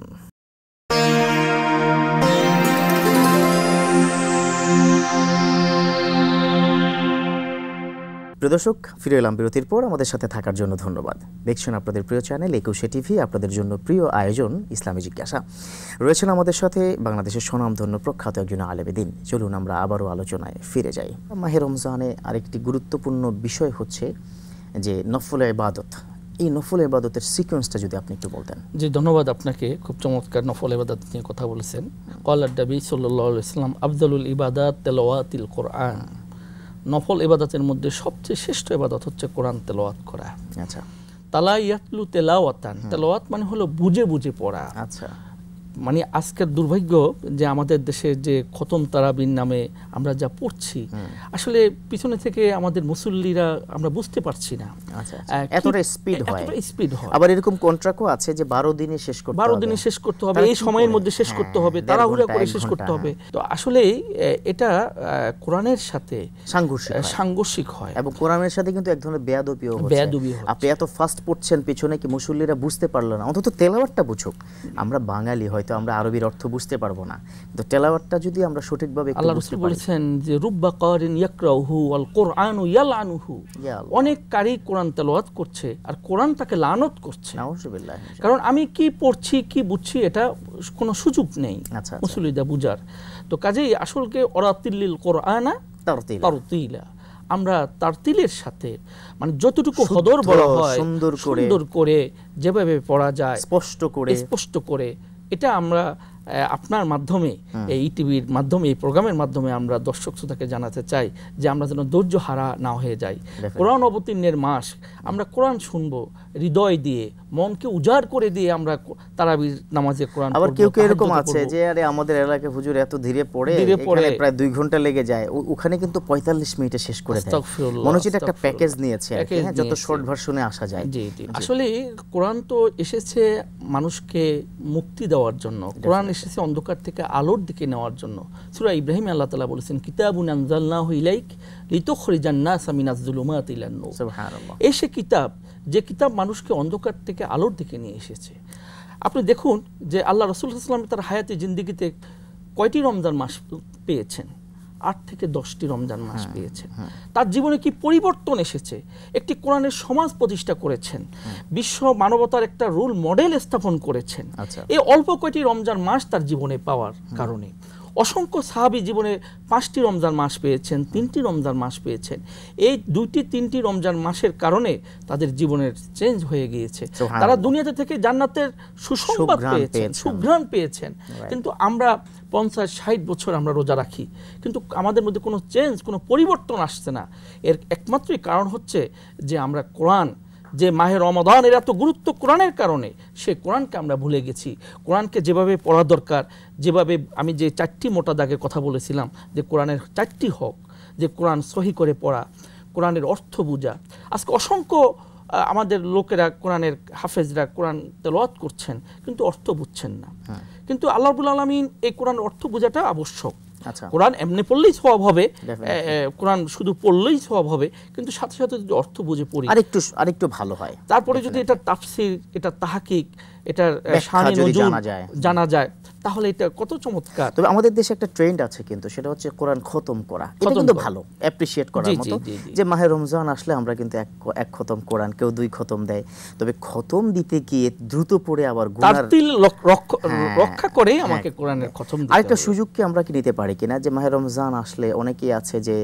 প্রদর্শক ফিরে এলাম বিরতির পর আমাদের সাথে থাকার জন্য ধন্যবাদ দেখছেন আপনাদের প্রিয় চ্যানেল একুশে টিভি আপনাদের জন্য প্রিয় আয়োজন ইসলামী জিজ্ঞাসা রয়েছেন আমাদের সাথে বাংলাদেশের সুনামধন্য প্রখ্যাত একজন আলেবেদিন চলুন আমরা আবারও আলোচনায় ফিরে যাই মাহে রমজানে আরেকটি গুরুত্বপূর্ণ বিষয় হচ্ছে যে নফল ইবাদত এই নফল ইবাদতের সিকোয়েন্সটা যদি আপনি একটু বলতেন জি ধন্যবাদ আপনাকে খুব চমৎকার নফল ইবাদত নিয়ে কথা বলেছেন কলার ডাবি সাল্লাহ ইসলাম আফজালুল ইবাদাত তেলোয়াতিল কোরআন নফল এবাদতের মধ্যে সবচেয়ে শ্রেষ্ঠ এবাদত হচ্ছে কোরআন তেলাওয়াত করা আচ্ছা তালা ইয়াতলু তেলাওয়াতান তেলাওয়াত মানে হলো বুঝে বুঝে পড়া আচ্ছা মানে আজকের দুর্ভাগ্য যে আমাদের দেশে যে খতম তারাবিন নামে আমরা যা পড়ছি আসলে পিছনে থেকে আমাদের মুসল্লিরা আমরা বুঝতে পারছি না আচ্ছা, আচ্ছা। এতটা স্পিড হয় স্পিড হয় আবার এরকম কন্ট্রাক্টও আছে যে বারো দিনে শেষ করতে দিনে শেষ করতে হবে এই সময়ের মধ্যে শেষ করতে হবে হ্যাঁ, তাড়াহুড়া করে শেষ করতে হবে হ্যাঁ। তো আসলে এটা কোরআনের সাথে সাংঘর্ষিক সাংঘর্ষিক হয় এবং কোরআনের সাথে কিন্তু এক ধরনের বেয়াদবিও বেয়াদবি আপনি এত ফাস্ট পড়ছেন পিছনে কি মুসল্লিরা বুঝতে পারলো না অন্তত তেলাওয়াতটা বুঝুক আমরা বাঙালি হয়তো হয়তো আমরা আরবির অর্থ বুঝতে পারবো না কিন্তু তেলাওয়াতটা যদি আমরা সঠিকভাবে আল্লাহ রসুল বলেছেন যে রুব্বা কারিন ইয়াকরাহু আল কোরআনু ইয়ালানুহু অনেক কারি কোরআন তেলাওয়াত করছে আর কোরআন তাকে লানত করছে নাউজুবিল্লাহ কারণ আমি কি পড়ছি কি বুঝছি এটা কোনো সুযোগ নেই আচ্ছা, আচ্ছা। মুসলিদা বুজার তো কাজেই আসলকে ওরাতিল্লিল কোরআনা তারতিলা আমরা তারতিলের সাথে মানে যতটুকু হদর বলা হয় সুন্দর করে যেভাবে পড়া যায় স্পষ্ট করে স্পষ্ট করে এটা আমরা আপনার মাধ্যমে হ্যাঁ। এই টিভির মাধ্যমে এই প্রোগ্রামের মাধ্যমে আমরা দর্শক শ্রোতাকে জানাতে চাই যে আমরা যেন ধৈর্য হারা না হয়ে যাই কোরআন অবতীর্ণের মাস আমরা কোরআন শুনবো হৃদয় দিয়ে মনকে উজাড় করে দিয়ে আমরা তারাবির নামাজে কোরআন আবার কেউ কেউ এরকম আছে যে আরে আমাদের এলাকায় হুজুর এত ধীরে পড়ে ধীরে পড়ে প্রায় দুই ঘন্টা লেগে যায় ওখানে কিন্তু পঁয়তাল্লিশ মিনিটে শেষ করে দেয় মনে হচ্ছে একটা প্যাকেজ নিয়েছে হ্যাঁ, যত শর্ট ভার্সনে আসা যায় জি জি আসলে কোরআন তো এসেছে মানুষকে মুক্তি দেওয়ার জন্য কোরআন এসেছে অন্ধকার থেকে আলোর দিকে নেওয়ার জন্য সুরা ইব্রাহিম আল্লাহ তালা বলেছেন কিতাবুন আনজালনাহু ইলাইক লিতুখরিজান সামিনাজুল উমাত জুলুমাতি এসে কিতাব যে কিতাব মানুষকে অন্ধকার থেকে আলোর দিকে নিয়ে এসেছে আপনি দেখুন যে আল্লাহ রসুল ইসলাম তার হায়াতি জিন্দিগিতে কয়টি রমজান মাস পেয়েছেন আট থেকে দশটি রমজান মাস হ্যাঁ, পেয়েছেন হ্যাঁ। তার জীবনে কি পরিবর্তন এসেছে একটি কোরআনের সমাজ প্রতিষ্ঠা করেছেন হ্যাঁ। বিশ্ব মানবতার একটা রোল মডেল স্থাপন করেছেন আচ্ছা। এই অল্প কয়টি রমজান মাস তার জীবনে পাওয়ার কারণে অসংখ্য সাহাবি জীবনে পাঁচটি রমজান মাস পেয়েছেন তিনটি রমজান মাস পেয়েছেন এই দুইটি তিনটি রমজান মাসের কারণে তাদের জীবনের চেঞ্জ হয়ে গিয়েছে তারা দুনিয়াতে থেকে জান্নাতের সুসংবাদ পেয়েছেন সুঘ্রাণ পেয়েছেন কিন্তু আমরা পঞ্চাশ ষাট বছর আমরা রোজা রাখি কিন্তু আমাদের মধ্যে কোনো চেঞ্জ কোনো পরিবর্তন আসছে না এর একমাত্রই কারণ হচ্ছে যে আমরা কোরআন যে মাহে রমাদান এর এত গুরুত্ব কোরআনের কারণে সে কোরআনকে আমরা ভুলে গেছি কোরআনকে যেভাবে পড়া দরকার যেভাবে আমি যে চারটি মোটা দাগে কথা বলেছিলাম যে কোরআনের চারটি হক যে কোরআন সহি করে পড়া কোরআনের অর্থ বোঝা আজকে অসংখ্য আমাদের লোকেরা কোরআনের হাফেজরা কোরআন তেলওয়াত করছেন কিন্তু অর্থ বুঝছেন না হ্যাঁ। কিন্তু আল্লাহবুল আলমিন এই কোরআন অর্থ বোঝাটা আবশ্যক আচ্ছা। কোরআন এমনি পড়লেই সব হবে কোরআন শুধু পড়লেই সব হবে কিন্তু সাথে সাথে যদি অর্থ বুঝে পড়ি আরেকটু আরেকটু ভালো হয় তারপরে যদি এটা তাফসির এটা তাহাকিক এটার শানে নজুল জানা যায় তাহলে এটা কত চমৎকার তবে আমাদের দেশে একটা ট্রেন্ড আছে কিন্তু সেটা হচ্ছে কোরআন খতম করা এটা কিন্তু ভালো অ্যাপ্রিশিয়েট করার মতো যে মাহে রমজান আসলে আমরা কিন্তু এক এক খতম কোরআন কেউ দুই খতম দেয় তবে খতম দিতে গিয়ে দ্রুত পড়ে আবার তারতিল হ্যাঁ, রক্ষা করে হ্যাঁ। আমাকে কোরআনের খতম দিতে আরেকটা সুযোগ কি আমরা কি নিতে পারি কিনা যে মাহে রমজান আসলে অনেকেই আছে যে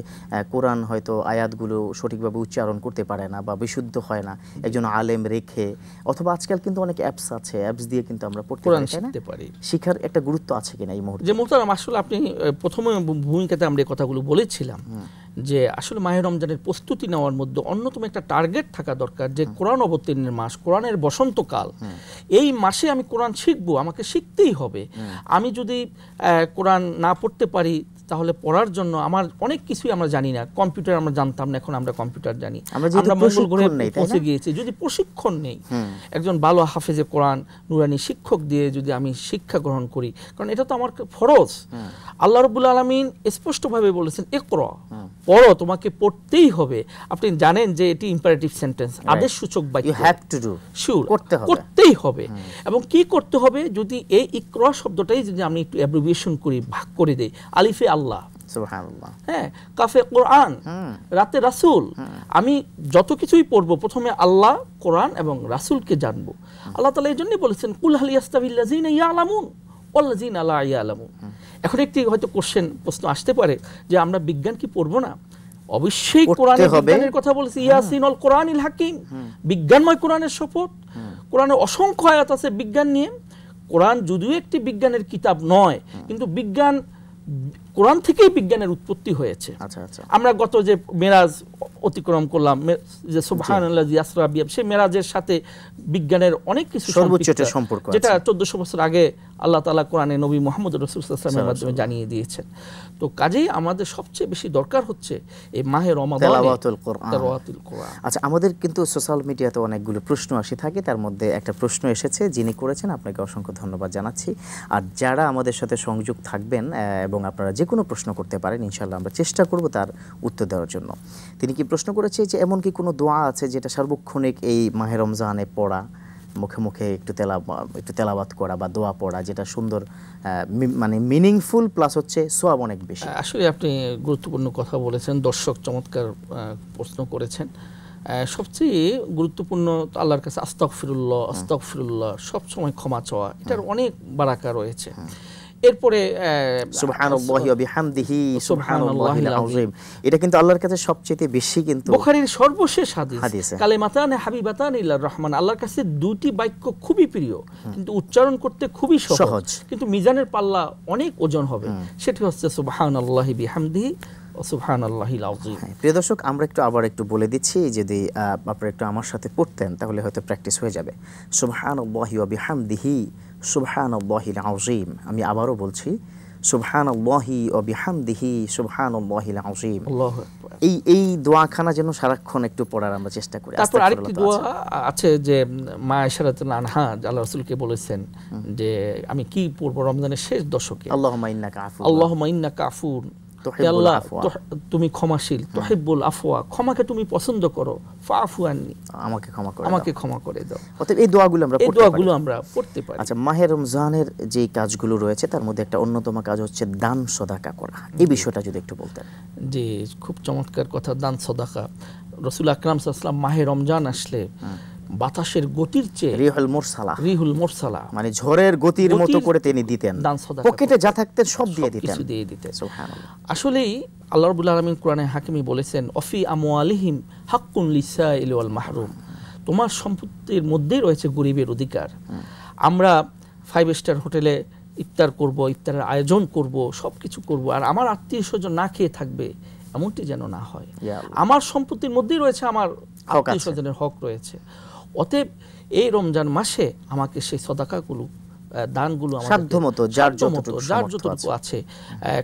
কোরআন হয়তো আয়াতগুলো সঠিকভাবে উচ্চারণ করতে পারে না বা বিশুদ্ধ হয় না একজন আলেম রেখে অথবা আজকাল কিন্তু অনেক অ্যাপস আছে আছে অ্যাপস দিয়ে কিন্তু আমরা পড়তে পারি শিখতে পারি শিখার একটা গুরুত্ব আছে কিনা এই মুহূর্তে যে মোহতারাম আসলে আপনি প্রথমে ভূমিকাতে আমরা এই কথাগুলো বলেছিলাম যে আসলে মাহে রমজানের প্রস্তুতি নেওয়ার মধ্যে অন্যতম একটা টার্গেট থাকা দরকার যে কোরআন অবতীর্ণের মাস কোরআনের বসন্তকাল এই মাসে আমি কোরআন শিখবো আমাকে শিখতেই হবে আমি যদি কোরআন না পড়তে পারি তাহলে পড়ার জন্য আমার অনেক কিছুই আমরা জানি না কম্পিউটার আমরা জানতাম না এখন আমরা কম্পিউটার জানি আমরা মঙ্গল গ্রহে পৌঁছে গিয়েছি যদি প্রশিক্ষণ নেই একজন ভালো হাফেজে কোরআন নুরানি শিক্ষক দিয়ে যদি আমি শিক্ষা গ্রহণ করি কারণ এটা তো আমার ফরজ আল্লাহ রবুল আলমিন স্পষ্টভাবে বলেছেন একর পড়ো তোমাকে পড়তেই হবে আপনি জানেন যে এটি ইম্পারেটিভ সেন্টেন্স আদেশ সূচক বাক্য করতেই হবে এবং কি করতে হবে যদি এই ইক্র শব্দটাই যদি আমি একটু অ্যাব্রিভিয়েশন করি ভাগ করে দেই আলিফে আল্লাহ হ্যাঁ, কাফে কোরআন রাতে রাসুল আমি যত কিছুই পড়বো প্রথমে আল্লাহ কোরআন এবং রাসুলকে জানবো আল্লাহ তালা এই জন্যই বলেছেন কুল আলামুন এখন একটি হয়তো কোশ্চেন প্রশ্ন আসতে পারে যে আমরা বিজ্ঞান কি পড়বো না অবশ্যই কোরআনের বিজ্ঞানের কথা বলছি ইয়াসিন অল কোরআন ইল হাকিম বিজ্ঞানময় কোরআনের শপথ কোরআনে অসংখ্য আয়াত আছে বিজ্ঞান নিয়ে কোরআন যদিও একটি বিজ্ঞানের কিতাব নয় কিন্তু বিজ্ঞান কোরআন থেকেই বিজ্ঞানের উৎপত্তি হয়েছে আচ্ছা আচ্ছা আমরা গত যে মেরাজ অতিক্রম করলাম যে সুবহান সে মেরাজের সাথে বিজ্ঞানের অনেক কিছু সর্বোচ্চ সম্পর্ক যেটা চোদ্দশো বছর আগে আল্লাহ তালা কোরআনে নবী মোহাম্মদ রসুলামের মাধ্যমে জানিয়ে দিয়েছেন তো কাজেই আমাদের সবচেয়ে বেশি দরকার হচ্ছে এই মাহের আচ্ছা আমাদের কিন্তু সোশ্যাল মিডিয়াতে অনেকগুলো প্রশ্ন আসে থাকে তার মধ্যে একটা প্রশ্ন এসেছে যিনি করেছেন আপনাকে অসংখ্য ধন্যবাদ জানাচ্ছি আর যারা আমাদের সাথে সংযোগ থাকবেন এবং আপনারা যে কোনো প্রশ্ন করতে পারেন ইনশাল্লাহ আমরা চেষ্টা করব তার উত্তর দেওয়ার জন্য তিনি কি প্রশ্ন করেছে যে এমন কি কোনো দোয়া আছে যেটা সার্বক্ষণিক এই মাহে রমজানে পড়া মুখে মুখে একটু তেলা একটু তেলাবাত করা বা দোয়া পড়া যেটা সুন্দর মানে মিনিংফুল প্লাস হচ্ছে সোয়াব অনেক বেশি আসলে আপনি গুরুত্বপূর্ণ কথা বলেছেন দর্শক চমৎকার প্রশ্ন করেছেন সবচেয়ে গুরুত্বপূর্ণ আল্লাহর কাছে আস্তক ফিরুল্লাহ আস্তক ফিরুল্লাহ সবসময় ক্ষমা চাওয়া এটার অনেক বারাকা রয়েছে এরপরে এটা কিন্তু আল্লাহর কাছে সবচেয়ে বেশি কিন্তু সর্বশেষ হাদিস হাবিবাতান ইল্লা রহমান আল্লাহর কাছে দুটি বাক্য খুবই প্রিয় কিন্তু উচ্চারণ করতে খুবই সহজ কিন্তু মিজানের পাল্লা অনেক ওজন হবে সেটি হচ্ছে আল্লাহ বিহামদিহি হ্যাঁ, প্রিয় দর্শক আমরা একটু আবার একটু বলে দিচ্ছি যদি আপনারা একটু আমার সাথে পড়তেন তাহলে হয়তো প্র্যাকটিস হয়ে যাবে সুবহান সুবহান আল্লাহিল আউজিম আমি আবারও বলছি সুবহান আল্লাহি ও বিহামদিহি সুবহান আল্লাহিল আউজিম এই এই দোয়াখানা যেন সারাক্ষণ একটু পড়ার আমরা চেষ্টা করি তারপর আরেকটি দোয়া আছে যে মা ইশারাতুল আনহা আল্লাহ রাসূলকে বলেছেন যে আমি কি পূর্ব রমজানের শেষ দশকে আল্লাহুম্মা ইন্নাকা আফু আল্লাহুম্মা ইন্নাকা আফুর তুমি ক্ষমাশীল তোহিবুল আফোয়া ক্ষমাকে তুমি পছন্দ করো ফাফুয়ানি আমাকে ক্ষমা করো আমাকে ক্ষমা করে দাও অতএব এই দোয়াগুলো আমরা এই দোয়াগুলো আমরা পড়তে পারি আচ্ছা মাহে রমজানের যে কাজগুলো রয়েছে তার মধ্যে একটা অন্যতম কাজ হচ্ছে দান সদাকা করা এই বিষয়টা যদি একটু বলতেন জি খুব চমৎকার কথা দান সদাকা রসুল আকরাম সাল্লাম মাহে রমজান আসলে বাতাসের গতির চেয়ে রিহুল মোরসালা রিহুল মোরসালা মানে ঝড়ের গতির মতো করে তিনি দিতেন পকেটে যা থাকতে সব দিয়ে দিতেন কিছু দিয়ে দিতেন সুবহানাল্লাহ আসলেই আল্লাহ রাব্বুল আলামিন কোরআনে হাকিমি বলেছেন অফি আমওয়ালিহিম হাক্কুন লিসাইল ওয়াল মাহরুম তোমার সম্পত্তির মধ্যেই রয়েছে গরিবের অধিকার আমরা ফাইভ স্টার হোটেলে ইফতার করব ইফতারের আয়োজন করব সব কিছু করবো আর আমার আত্মীয় স্বজন না খেয়ে থাকবে এমনটি যেন না হয় আমার সম্পত্তির মধ্যেই রয়েছে আমার আত্মীয় স্বজনের হক রয়েছে অতএব এই রমজান মাসে আমাকে সেই সদাকাগুলো দানগুলো সাধ্যমতো যার যতটুকু যার যতটুকু আছে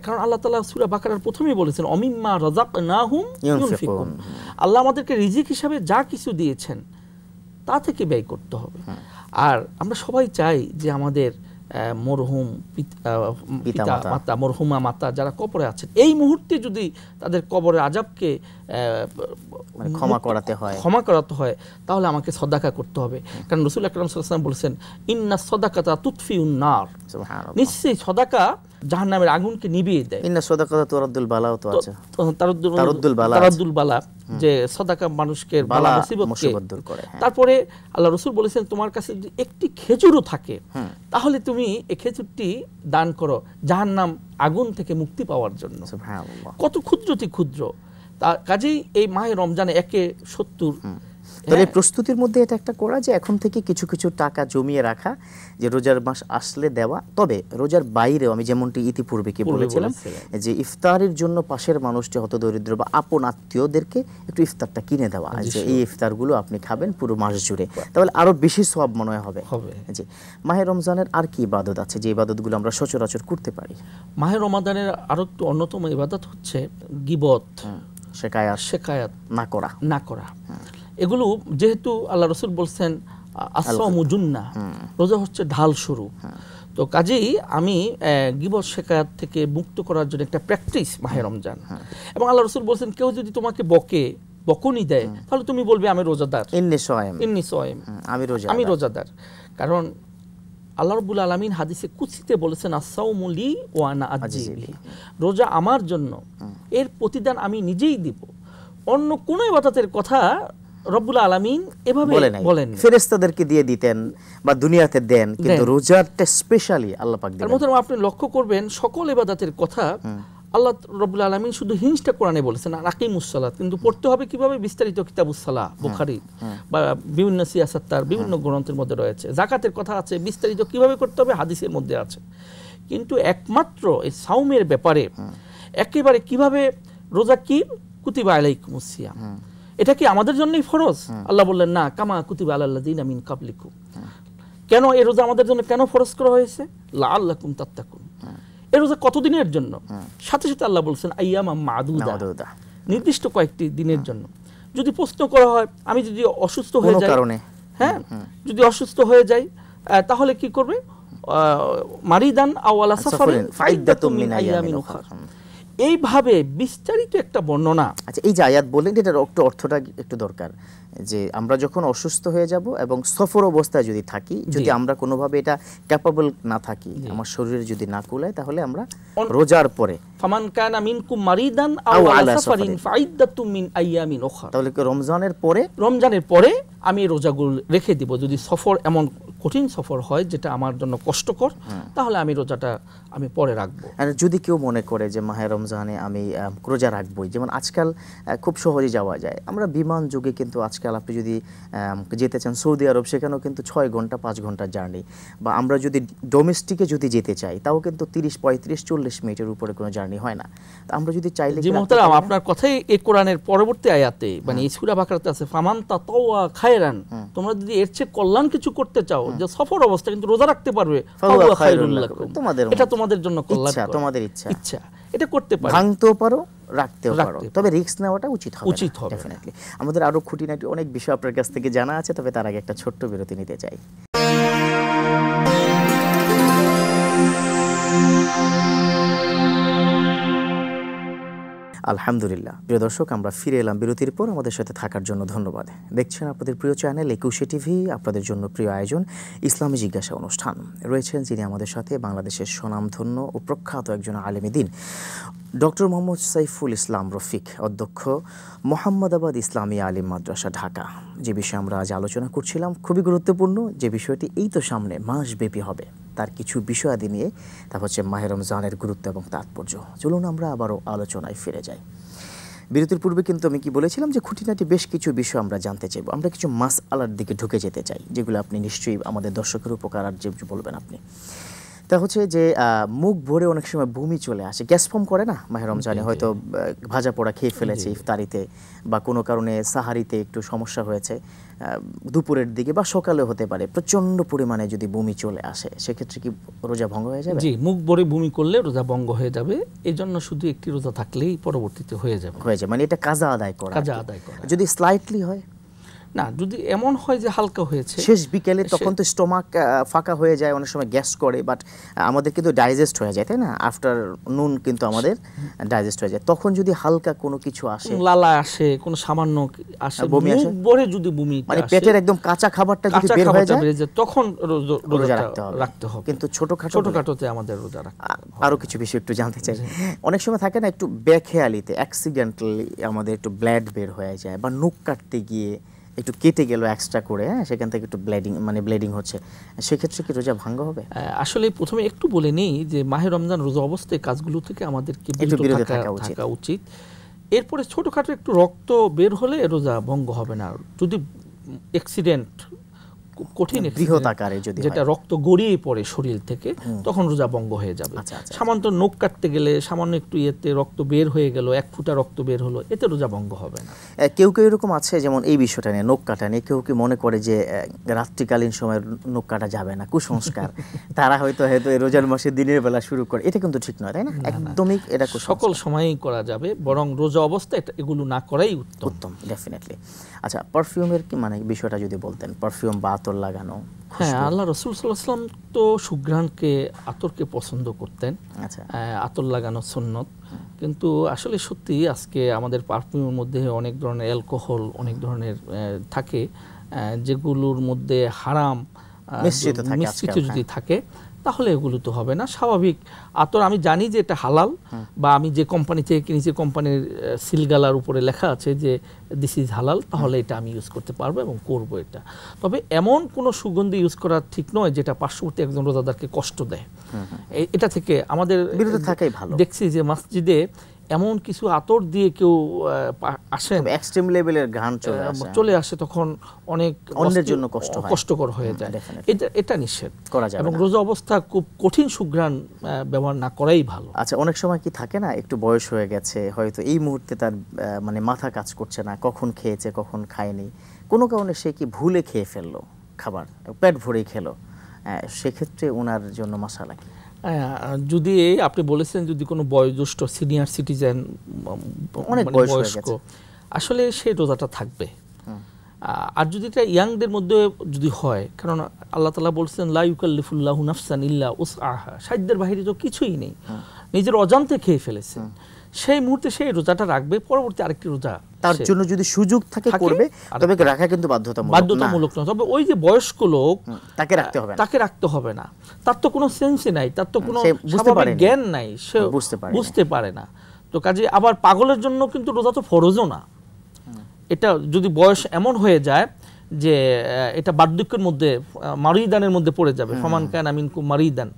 কারণ আল্লাহ তাআলা সূরা বাকারার প্রথমেই বলেছেন অমিম্মা রাযাকনাহুম ইউনফিকুন আল্লাহ আমাদেরকে রিজিক হিসাবে যা কিছু দিয়েছেন তা থেকে ব্যয় করতে হবে হ্যাঁ। আর আমরা সবাই চাই যে আমাদের মরহুম পিতা মাতা মরহুমা মাতা যারা কবরে আছেন এই মুহূর্তে যদি তাদের কবরের আজাবকে মানে ক্ষমা করাতে হয় ক্ষমা করাতে হয় তাহলে আমাকে সদাকা করতে হবে কারণ রসুল আকরাম সাল্লাম বলেছেন ইন্না তা তুৎফি উন্নার নিশ্চয়ই সদাকা জাহান নামের আগুনকে নিবিয়ে দেয় ইন্না সদাকা তা তারাদ্দুল বালাও তো আছে তারাদ্দুল বালা তারাদ্দুল বালা যে সদাকা মানুষকে বালা মুসিবতকে করে হ্যাঁ। তারপরে আল্লাহ রসুল বলেছেন তোমার কাছে যদি একটি খেজুরও থাকে তাহলে তুমি এই খেজুরটি দান করো জাহান্নাম আগুন থেকে মুক্তি পাওয়ার জন্য কত ক্ষুদ্রটি ক্ষুদ্র কাজেই এই মাহে রমজানে একে সত্তর তাহলে হ্যাঁ। প্রস্তুতির মধ্যে এটা একটা করা যে এখন থেকে কিছু কিছু টাকা জমিয়ে রাখা যে রোজার মাস আসলে দেওয়া তবে রোজার বাইরেও আমি যেমনটি ইতিপূর্বে কি বলেছিলাম যে ইফতারের জন্য পাশের মানুষটি হত দরিদ্র বা আপন আত্মীয়দেরকে একটু ইফতারটা কিনে দেওয়া যে এই ইফতারগুলো আপনি খাবেন পুরো মাস জুড়ে তাহলে আরও বেশি সব মনে হবে যে মাহের রমজানের আর কি ইবাদত আছে যে ইবাদতগুলো আমরা সচরাচর করতে পারি মাহের রমাদানের আরও একটু অন্যতম ইবাদত হচ্ছে গিবত শেখায়াত শেখায়াত না করা না করা এগুলো যেহেতু আল্লাহ রসুল বলছেন আশ্রমুজুন্না রোজা হচ্ছে ঢাল শুরু তো কাজেই আমি গিবস শেখার থেকে মুক্ত করার জন্য একটা প্র্যাকটিস মাহে রমজান এবং আল্লাহ রসুল বলছেন কেউ যদি তোমাকে বকে বকুনি দেয় তাহলে তুমি বলবে আমি রোজাদার ইন্নি সোয়েম ইন্নি আমি রোজা আমি রোজাদার কারণ আল্লাহ রবুল আলমিন হাদিসে কুচিতে বলেছেন আসাউমুলি ওয়ানা আজিবি রোজা আমার জন্য এর প্রতিদান আমি নিজেই দিব অন্য কোনো এবাতাতের কথা রব্বুল আলমিন এভাবে বলেন ফেরেস্তাদেরকে দিয়ে দিতেন বা দুনিয়াতে দেন কিন্তু রোজারটা স্পেশালি আল্লাহ পাক দেন আপনি লক্ষ্য করবেন সকল এবাদাতের কথা আল্লাহ রবুল আলমিন শুধু হিংসটা কোরআনে বলেছেন আর উসলাত কিন্তু পড়তে হবে কিভাবে বিস্তারিত কিতাবুসালাহ হ্যাঁ, বুখারি হ্যাঁ। বা বিভিন্ন সিয়াসাত্তার বিভিন্ন হ্যাঁ। গ্রন্থের মধ্যে রয়েছে জাকাতের কথা আছে বিস্তারিত কিভাবে করতে হবে হাদিসের মধ্যে আছে কিন্তু একমাত্র এই সাউমের ব্যাপারে একেবারে কিভাবে রোজা কি কুতিবা আলাইকুমুসিয়াম এটা কি আমাদের জন্যই ফরজ আল্লাহ বললেন না কামা কুতিবা আল্লাহ দিন আমিন কাবলিকু কেন এই রোজা আমাদের জন্য কেন ফরজ করা হয়েছে লা আল্লাহ কুম তাত্তাকুম এ রোজা কতদিনের জন্য সাথে সাথে আল্লাহ বলছেন আইয়ামা মাদুদা নির্দিষ্ট কয়েকটি দিনের জন্য যদি প্রশ্ন করা হয় আমি যদি অসুস্থ হয়ে যাই হ্যাঁ যদি অসুস্থ হয়ে যাই তাহলে কি করবে মারিদান আওয়ালা আচ্ছা, সাফারিন ফাইদাতুম মিন আইয়ামিন উখরা এইভাবে বিস্তারিত একটা বর্ণনা আচ্ছা এই যে আয়াত বললেন এটার একটু অর্থটা একটু দরকার যে আমরা যখন অসুস্থ হয়ে যাব এবং সফর অবস্থায় যদি থাকি যদি আমরা কোনোভাবে এটা ক্যাপাবল না থাকি আমার শরীরে যদি না কুলায় তাহলে আমরা রোজার পরে তাহলে রমজানের পরে রমজানের পরে আমি রোজাগুলো রেখে দিব যদি সফর এমন কঠিন সফর হয় যেটা আমার জন্য কষ্টকর তাহলে আমি রোজাটা আমি পরে রাখবো যদি কেউ মনে করে যে মাহে রমজানে আমি রোজা রাখবোই যেমন আজকাল খুব সহজে যাওয়া যায় আমরা বিমান যুগে কিন্তু আজকাল আজকাল আপনি যদি যেতে চান সৌদি আরব সেখানেও কিন্তু ছয় ঘন্টা পাঁচ ঘন্টার জার্নি বা আমরা যদি ডোমেস্টিকে যদি যেতে চাই তাও কিন্তু তিরিশ পঁয়ত্রিশ চল্লিশ মিনিটের উপরে কোনো জার্নি হয় না আমরা যদি চাইলে আপনার কথাই এ কোরআনের পরবর্তী আয়াতে মানে এই সুরা আছে ফামান তাতাওয়া খায়রান তোমরা যদি এর চেয়ে কল্যাণ কিছু করতে চাও যে সফর অবস্থা কিন্তু রোজা রাখতে পারবে তোমাদের এটা তোমাদের জন্য কল্যাণ তোমাদের ইচ্ছা ইচ্ছা এটা করতে পারো ভাঙতেও পারো রাখতেও পারো তবে রিস্ক নেওয়াটা উচিত হবে উচিত হবে ডেফিনেটলি আমাদের আরো খুঁটিনাটি অনেক বিষয় আপনার কাছ থেকে জানা আছে তবে তার আগে একটা ছোট্ট বিরতি নিতে চাই আলহামদুলিল্লাহ প্রিয় দর্শক আমরা ফিরে এলাম বিরতির পর আমাদের সাথে থাকার জন্য ধন্যবাদ দেখছেন আপনাদের প্রিয় চ্যানেল একুশে টিভি আপনাদের জন্য প্রিয় আয়োজন ইসলামী জিজ্ঞাসা অনুষ্ঠান রয়েছেন যিনি আমাদের সাথে বাংলাদেশের স্বনামধন্য ও প্রখ্যাত একজন দিন ডক্টর মোহাম্মদ সাইফুল ইসলাম রফিক অধ্যক্ষ মোহাম্মদাবাদ ইসলামী আলিম মাদ্রাসা ঢাকা যে বিষয়ে আমরা আজ আলোচনা করছিলাম খুবই গুরুত্বপূর্ণ যে বিষয়টি এই তো সামনে মাসব্যাপী হবে তার কিছু বিষয়াদি নিয়ে তারপর হচ্ছে মাহের রমজানের গুরুত্ব এবং তাৎপর্য চলুন আমরা আবারও আলোচনায় ফিরে যাই বিরতির পূর্বে কিন্তু আমি কি বলেছিলাম যে খুঁটিনাটি বেশ কিছু বিষয় আমরা জানতে চাইব আমরা কিছু মাস আলার দিকে ঢুকে যেতে চাই যেগুলো আপনি নিশ্চয়ই আমাদের দর্শকের উপকার আর যে বলবেন আপনি তা হচ্ছে যে মুখ ভরে অনেক সময় বমি চলে আসে গ্যাস ফর্ম করে না মাহের রমজানে হয়তো ভাজা পোড়া খেয়ে ফেলেছে ইফতারিতে বা কোনো কারণে সাহারিতে একটু সমস্যা হয়েছে দুপুরের দিকে বা সকালে হতে পারে প্রচন্ড পরিমাণে যদি বমি চলে আসে সেক্ষেত্রে কি রোজা ভঙ্গ হয়ে যাবে জি মুখ ভরে বমি করলে রোজা ভঙ্গ হয়ে যাবে এই জন্য শুধু একটি রোজা থাকলেই পরবর্তীতে হয়ে যাবে হয়ে যাবে মানে এটা কাজা আদায় করা কাজা আদায় করা যদি স্লাইটলি হয় না যদি এমন হয় যে হালকা হয়েছে শেষ বিকেলে তখন তো স্টমাক ফাঁকা হয়ে যায় অনেক সময় গ্যাস করে বাট আমাদের কিন্তু ডাইজেস্ট হয়ে যায় তাই না আফটার নুন কিন্তু আমাদের ডাইজেস্ট হয়ে যায় তখন যদি হালকা কোনো কিছু আসে লালা আসে কোনো সামান্য আসে বমি আসে বরে যদি বমি মানে পেটের একদম কাঁচা খাবারটা যদি বের হয়ে যায় তখন রোজা রাখতে হবে রাখতে হবে কিন্তু ছোটখাটো ছোটখাটোতে আমাদের রোজা রাখতে আরো কিছু বিষয় একটু জানতে চাই অনেক সময় থাকে না একটু ব্যাকহেয়ালিতে অ্যাক্সিডেন্টালি আমাদের একটু ব্লাড বের হয়ে যায় বা নুক কাটতে গিয়ে একটু কেটে গেল এক্সট্রা করে হ্যাঁ সেখান থেকে একটু ব্লিডিং মানে ব্লিডিং হচ্ছে সেক্ষেত্রে কি রোজা ভাঙ্গ হবে আসলে প্রথমে একটু বলে নেই যে মাহে রমজান রোজা অবস্থায় কাজগুলো থেকে আমাদেরকে বিরত থাকা উচিত এরপরে ছোটোখাটো একটু রক্ত বের হলে রোজা ভঙ্গ হবে না যদি অ্যাক্সিডেন্ট খুব কঠিন মানে যেটা রক্ত গড়িয়ে পড়ে শরীর থেকে তখন রোজা ভঙ্গ হয়ে যাবে আচ্ছা, আচ্ছা। সামান্য নোখ কাটতে গেলে সামান্য একটু ইয়েতে রক্ত বের হয়ে গেল এক ফুটা রক্ত বের হলো এতে রোজা ভঙ্গ হবে না কেউ কেউ এরকম আছে যেমন এই বিষয়টা নিয়ে নোখ কাটা নিয়ে কেউ কি মনে করে যে রাত্রিকালীন সময় নোখ কাটা যাবে না কুসংস্কার তারা হয়তো হয়তো রোজার মাসে দিনের বেলা শুরু করে এটা কিন্তু ঠিক নয় তাই না একদমই এটা সকল সময়ই করা যাবে বরং রোজা অবস্থায় এগুলো না করাই উত্তম উত্তম ডেফিনেটলি আচ্ছা পারফিউমের কি মানে বিষয়টা যদি বলতেন পারফিউম বা আতর লাগানো হ্যাঁ আল্লাহ রসুল সাল্লাম তো সুঘ্রাণকে আতরকে পছন্দ করতেন আচ্ছা আতর লাগানো সুন্নত কিন্তু আসলে সত্যি আজকে আমাদের পারফিউমের মধ্যে অনেক ধরনের অ্যালকোহল অনেক ধরনের থাকে যেগুলোর মধ্যে হারাম মিশ্রিত যদি থাকে তাহলে এগুলো তো হবে না স্বাভাবিক আতর আমি জানি যে এটা হালাল বা আমি যে কোম্পানি থেকে কিনেছি কোম্পানির সিলগালার উপরে লেখা আছে যে দিস ইজ হালাল তাহলে এটা আমি ইউজ করতে পারবো এবং করব এটা তবে এমন কোনো সুগন্ধি ইউজ করা ঠিক নয় যেটা পার্শ্ববর্তী একজন রোজাদারকে কষ্ট দেয় এটা থেকে আমাদের দেখছি যে মসজিদে এমন কিছু আতর দিয়ে কেউ আসেন এক্সট্রিম লেভেলের গান চলে আসে তখন অনেক অন্যের জন্য কষ্ট কষ্টকর হয়ে যায় এটা এটা নিষেধ করা যায় এবং রোজা অবস্থা খুব কঠিন সুঘ্রাণ ব্যবহার না করাই ভালো আচ্ছা অনেক সময় কি থাকে না একটু বয়স হয়ে গেছে হয়তো এই মুহূর্তে তার মানে মাথা কাজ করছে না কখন খেয়েছে কখন খায়নি কোনো কারণে সে কি ভুলে খেয়ে ফেললো খাবার পেট ভরেই খেলো সেক্ষেত্রে ওনার জন্য মশালা কি যদি আপনি বলেছেন যদি কোনো বয়োজ্যেষ্ঠ সিনিয়র সিটিজেন অনেক মানে বয়স্ক আসলে সে রোজাটা থাকবে আর যদি এটা ইয়াংদের মধ্যে যদি হয় কারণ আল্লাহ তালা বলছেন লাইকাল্লিফুল্লাহ নাফসান ইল্লা উস আহা সাহিত্যের বাহিরে তো কিছুই নেই নিজের অজান্তে খেয়ে ফেলেছেন সেই মুহূর্তে সেই রোজাটা রাখবে পরবর্তী আরেকটি রোজা তার জন্য যদি সুযোগ থাকে করবে তবে রাখা কিন্তু বাধ্যতামূলক বাধ্যতামূলক না তবে ওই যে বয়স্ক লোক তাকে রাখতে হবে তাকে রাখতে হবে না তার তো কোনো সেন্সই নাই তার তো কোনো জ্ঞান নাই সে বুঝতে পারে বুঝতে পারে না তো কাজে আবার পাগলের জন্য কিন্তু রোজা তো ফরজও না এটা যদি বয়স এমন হয়ে যায় যে এটা বার্ধক্যের মধ্যে মারিদানের মধ্যে পড়ে যাবে সমান কান আমিনকু মারিদান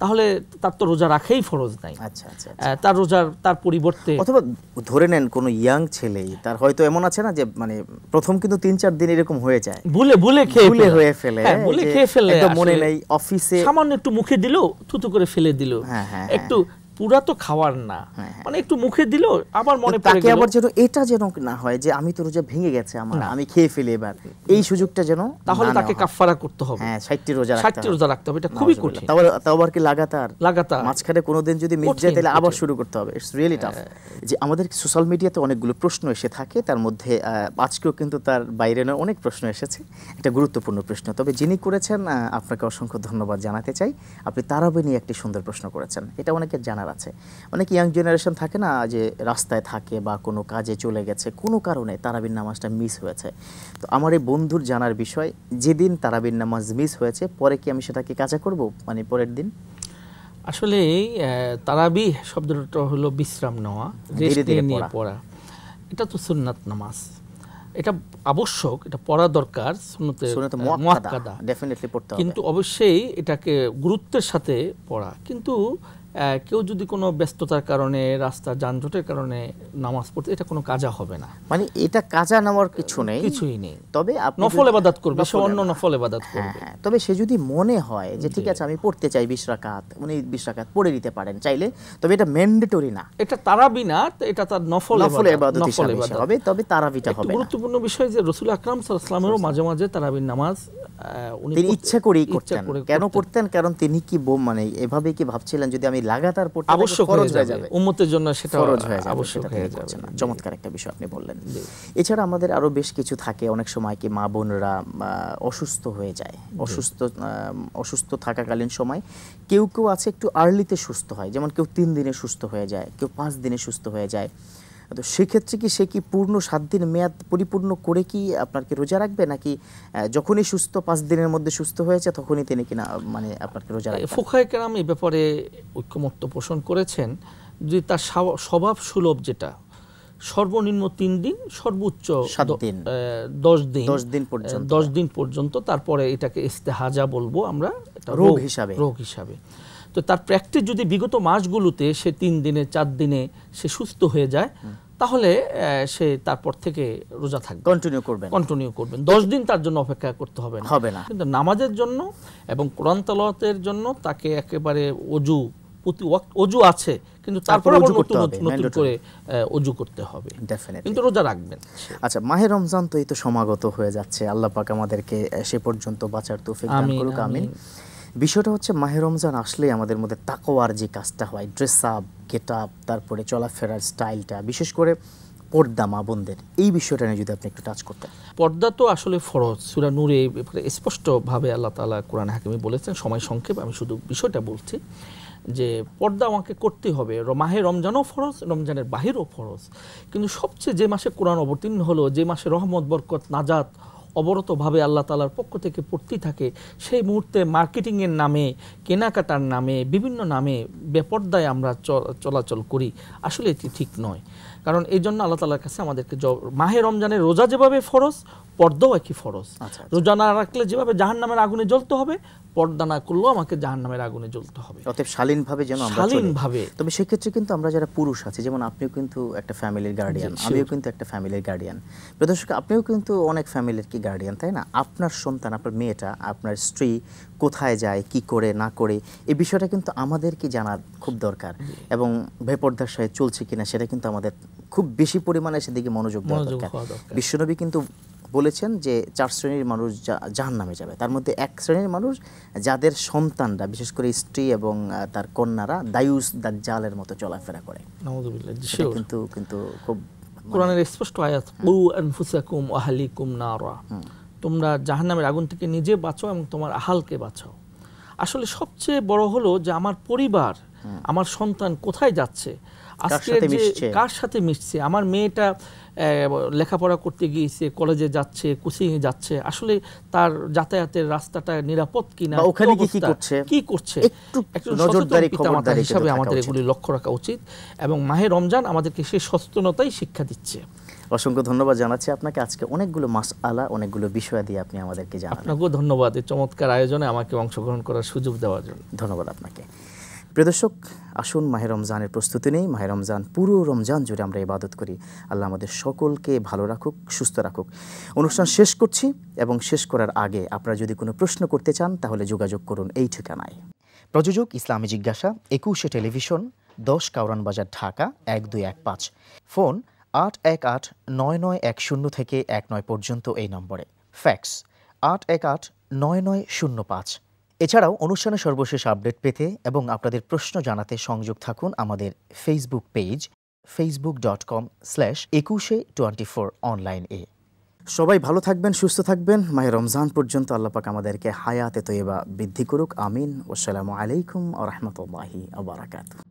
তাহলে তার তো রোজা রাখেই ফরজ নাই আচ্ছা আচ্ছা, আচ্ছা তার রোজার তার পরিবর্তে অথবা ধরে নেন কোনো ইয়াং ছেলে তার হয়তো এমন আছে না যে মানে প্রথম কিন্তু তিন চার দিন এরকম হয়ে যায় ভুলে ভুলে খেয়ে ভুলে হয়ে ফেলে হ্যাঁ, ভুলে খেয়ে ফেলে মনে নেই অফিসে সামান্য একটু মুখে দিল থুতু করে ফেলে দিল হ্যাঁ, হ্যাঁ, একটু পুরা তো খাওয়ার না হ্যাঁ, হ্যাঁ। মানে একটু মুখে দিল আবার মনে তাকে আবার যেন এটা যেন না হয় যে আমি তো রোজা ভেঙে গেছে আমার আমি খেয়ে ফেলে এবার এই সুযোগটা যেন তাহলে তাকে কাফফারা করতে হবে হ্যাঁ টি রোজা রাখতে টি রোজা রাখতে হবে এটা খুবই কঠিন তাহলে তাও কি লাগাতার লাগাতার মাঝখানে কোনোদিন যদি মিস যায় তাহলে আবার শুরু করতে হবে इट्स রিয়েলি টাফ যে আমাদের সোশ্যাল মিডিয়াতে অনেকগুলো প্রশ্ন এসে থাকে তার মধ্যে আজকেও কিন্তু তার বাইরে না অনেক প্রশ্ন এসেছে এটা গুরুত্বপূর্ণ প্রশ্ন তবে যিনি করেছেন আপনাকে অসংখ্য ধন্যবাদ জানাতে চাই আপনি তারাবে নিয়ে একটি সুন্দর প্রশ্ন করেছেন এটা অনেকের জানার আছে অনেক ইয়াং জেনারেশন থাকে না যে রাস্তায় থাকে বা কোনো কাজে চলে গেছে কোনো কারণে তারাবিন নামাজটা মিস হয়েছে তো আমার এই বন্ধুর জানার বিষয় যেদিন তারাবিন নামাজ মিস হয়েছে পরে কি আমি সেটাকে কাজা করব মানে পরের দিন আসলে তারাবি শব্দটা হলো বিশ্রাম নেওয়া ধীরে ধীরে নিয়ে পড়া এটা তো সুন্নাত নামাজ এটা আবশ্যক এটা পড়া দরকার কিন্তু অবশ্যই এটাকে গুরুত্বের সাথে পড়া কিন্তু কেউ যদি কোনো ব্যস্ততার কারণে রাস্তা যানজটের কারণে নামাজ পড়তে এটা কোনো কাজা হবে না মানে এটা কাজা নেওয়ার কিছু নেই কিছুই নেই তবে নফল এবাদাত করবে সে অন্য নফল এবাদাত হ্যাঁ, করবে হ্যাঁ। তবে সে যদি মনে হয় যে ঠিক আছে আমি পড়তে চাই বিশ রাকাত উনি বিশ রাকাত পড়ে দিতে পারেন চাইলে তবে এটা ম্যান্ডেটরি না এটা তারাবি না এটা তার নফল নফল এবাদত হবে তবে তারাবিটা হবে গুরুত্বপূর্ণ বিষয় যে রসুল আকরাম সাল্লাল্লাহু আলাইহি ওয়াসাল্লামেরও মাঝে মাঝে তারাবির নামাজ তিনি ইচ্ছা করেই করতেন কেন করতেন কারণ তিনি কি মানে এভাবে কি ভাবছিলেন যদি আমি লাগাতার পড়তে আবশ্যক খরচ হয়ে যাবে উম্মতের জন্য সেটা খরচ হয়ে যাবে সেটা হয়ে যাবে না চমৎকার একটা বিষয় আপনি বললেন এছাড়া আমাদের আরো বেশ কিছু থাকে অনেক সময় কি মা বোনরা অসুস্থ হয়ে যায় অসুস্থ অসুস্থ থাকাকালীন সময় কেউ কেউ আছে একটু আর্লিতে সুস্থ হয় যেমন কেউ তিন দিনে সুস্থ হয়ে যায় কেউ পাঁচ দিনে সুস্থ হয়ে যায় তো সেক্ষেত্রে কি সে কি পূর্ণ সাত দিন মেয়াদ পরিপূর্ণ করে কি আপনার কি রোজা রাখবে নাকি যখনই সুস্থ পাঁচ দিনের মধ্যে সুস্থ হয়েছে তখনই তিনি কিনা মানে আপনাকে রোজা রাখবে ফোকায় কেরাম এই ব্যাপারে ঐক্যমত্য পোষণ করেছেন যে তার স্বভাব সুলভ যেটা সর্বনিম্ন তিন দিন সর্বোচ্চ দশ দিন দশ দিন পর্যন্ত দশ দিন পর্যন্ত তারপরে এটাকে ইস্তেহাজা বলবো আমরা রোগ হিসাবে রোগ হিসাবে তো তার প্র্যাকটিস যদি বিগত মাসগুলোতে সে তিন দিনে চার দিনে সে সুস্থ হয়ে যায় তাহলে সে তারপর থেকে রোজা থাকবে কন্টিনিউ করবে কন্টিনিউ করবেন দশ দিন তার জন্য অপেক্ষা করতে হবে না হবে না কিন্তু নামাজের জন্য এবং কোরআন তালাওয়াতের জন্য তাকে একেবারে অজু প্রতি অজু আছে কিন্তু তারপরে নতুন নতুন করে অজু করতে হবে কিন্তু রোজা রাখবেন আচ্ছা মাহে রমজান তো এই তো সমাগত হয়ে যাচ্ছে আল্লাহ পাক আমাদেরকে সে পর্যন্ত বাঁচার তৌফিক দান করুক আমিন বিষয়টা হচ্ছে মাহে রমজান আসলে আমাদের মধ্যে তাকোয়ার যে কাজটা হয় ড্রেস আপ গেট আপ তারপরে চলাফেরার স্টাইলটা বিশেষ করে পর্দা মা বোনদের এই বিষয়টা নিয়ে যদি আপনি একটু টাচ করতেন পর্দা তো আসলে ফরজ সুরা নূরে ব্যাপারে স্পষ্টভাবে আল্লাহ তালা কোরআন হাকিমে বলেছেন সময় সংক্ষেপ আমি শুধু বিষয়টা বলছি যে পর্দা আমাকে করতে হবে মাহে রমজানও ফরজ রমজানের বাহিরও ফরজ কিন্তু সবচেয়ে যে মাসে কোরআন অবতীর্ণ হলো যে মাসে রহমত বরকত নাজাত অবরতভাবে আল্লাহ তালার পক্ষ থেকে পড়তেই থাকে সেই মুহূর্তে মার্কেটিংয়ের নামে কেনাকাটার নামে বিভিন্ন নামে বেপর্দায় আমরা চলাচল করি আসলে এটি ঠিক নয় কারণ এই জন্য আল্লাহ তালার কাছে আমাদেরকে মাহে রমজানের রোজা যেভাবে ফরজ পর্দাও একই ফরজ আচ্ছা, আচ্ছা। রোজা না রাখলে যেভাবে জাহান নামের আগুনে জ্বলতে হবে পর্দা না করলেও আমাকে জাহান্নামের আগুনে জ্বলতে হবে অতএব শালীনভাবে যেন আমরা শালীনভাবে তবে সেক্ষেত্রে কিন্তু আমরা যারা পুরুষ আছি যেমন আপনিও কিন্তু একটা ফ্যামিলির গার্ডিয়ান আমিও কিন্তু একটা ফ্যামিলির গার্ডিয়ান প্রদর্শক আপনিও কিন্তু অনেক ফ্যামিলির কি গার্ডিয়ান তাই না আপনার সন্তান আপনার মেয়েটা আপনার স্ত্রী কোথায় যায় কি করে না করে এই বিষয়টা কিন্তু আমাদেরকে জানার খুব দরকার এবং ভেপর্দার সাথে চলছে কিনা সেটা কিন্তু আমাদের খুব বেশি পরিমাণে সেদিকে মনোযোগ দেওয়া দরকার বিশ্বনবী কিন্তু বলেছেন যে চার শ্রেণীর মানুষ জাহান নামে যাবে তার মধ্যে এক শ্রেণীর মানুষ যাদের সন্তানরা বিশেষ করে স্ত্রী এবং তার কন্যারা দায়ুস দা জালের মতো চলাফেরা করে কিন্তু কিন্তু খুব মানে কোরআনের স্পষ্ট আয়াত উ আনফুসাকুম আহলিকুম নারা তোমরা জাহান্নামের আগুন থেকে নিজে বাঁচো এবং তোমার আহালকে বাঁচাও আসলে সবচেয়ে বড় হলো যে আমার পরিবার আমার সন্তান কোথায় যাচ্ছে আজকে কার সাথে মিশছে আমার মেয়েটা লেখাপড়া করতে গিয়েছে কলেজে যাচ্ছে কোচিংয়ে যাচ্ছে আসলে তার যাতায়াতের রাস্তাটা নিরাপদ কিনা ওখানে কি করছে কি করছে একটু নজরদারি হিসাবে আমাদের এগুলি লক্ষ্য রাখা উচিত এবং মাহে রমজান আমাদেরকে সেই সচেতনতাই শিক্ষা দিচ্ছে অসংখ্য ধন্যবাদ জানাচ্ছি আপনাকে আজকে অনেকগুলো মাস আলা অনেকগুলো বিষয় দিয়ে আপনি আমাদেরকে জানান আপনাকেও ধন্যবাদ এই চমৎকার আয়োজনে আমাকে অংশগ্রহণ করার সুযোগ দেওয়ার জন্য ধন্যবাদ আপনাকে প্রদর্শক আসুন মাহে রমজানের প্রস্তুতি নেই মাহে রমজান পুরো রমজান জুড়ে আমরা ইবাদত করি আল্লাহ আমাদের সকলকে ভালো রাখুক সুস্থ রাখুক অনুষ্ঠান শেষ করছি এবং শেষ করার আগে আপনারা যদি কোনো প্রশ্ন করতে চান তাহলে যোগাযোগ করুন এই ঠিকানায় প্রযোজক ইসলামী জিজ্ঞাসা একুশে টেলিভিশন দশ কাউরান বাজার ঢাকা এক দুই এক পাঁচ ফোন আট এক আট নয় নয় এক শূন্য থেকে এক নয় পর্যন্ত এই নম্বরে ফ্যাক্স আট এক আট নয় নয় শূন্য পাঁচ এছাড়াও অনুষ্ঠানে সর্বশেষ আপডেট পেতে এবং আপনাদের প্রশ্ন জানাতে সংযোগ থাকুন আমাদের Facebook page Facebook dot com slash Ekushe twenty four online এ সবাই ভালো থাকবেন সুস্থ থাকবেন মায়ের রমজান পর্যন্ত আল্লাপাক আমাদেরকে হায়াতে তৈবা বৃদ্ধি করুক আমিন ওসালামু আলাইকুম আ রহমতুল্লাহি আবরাকাতু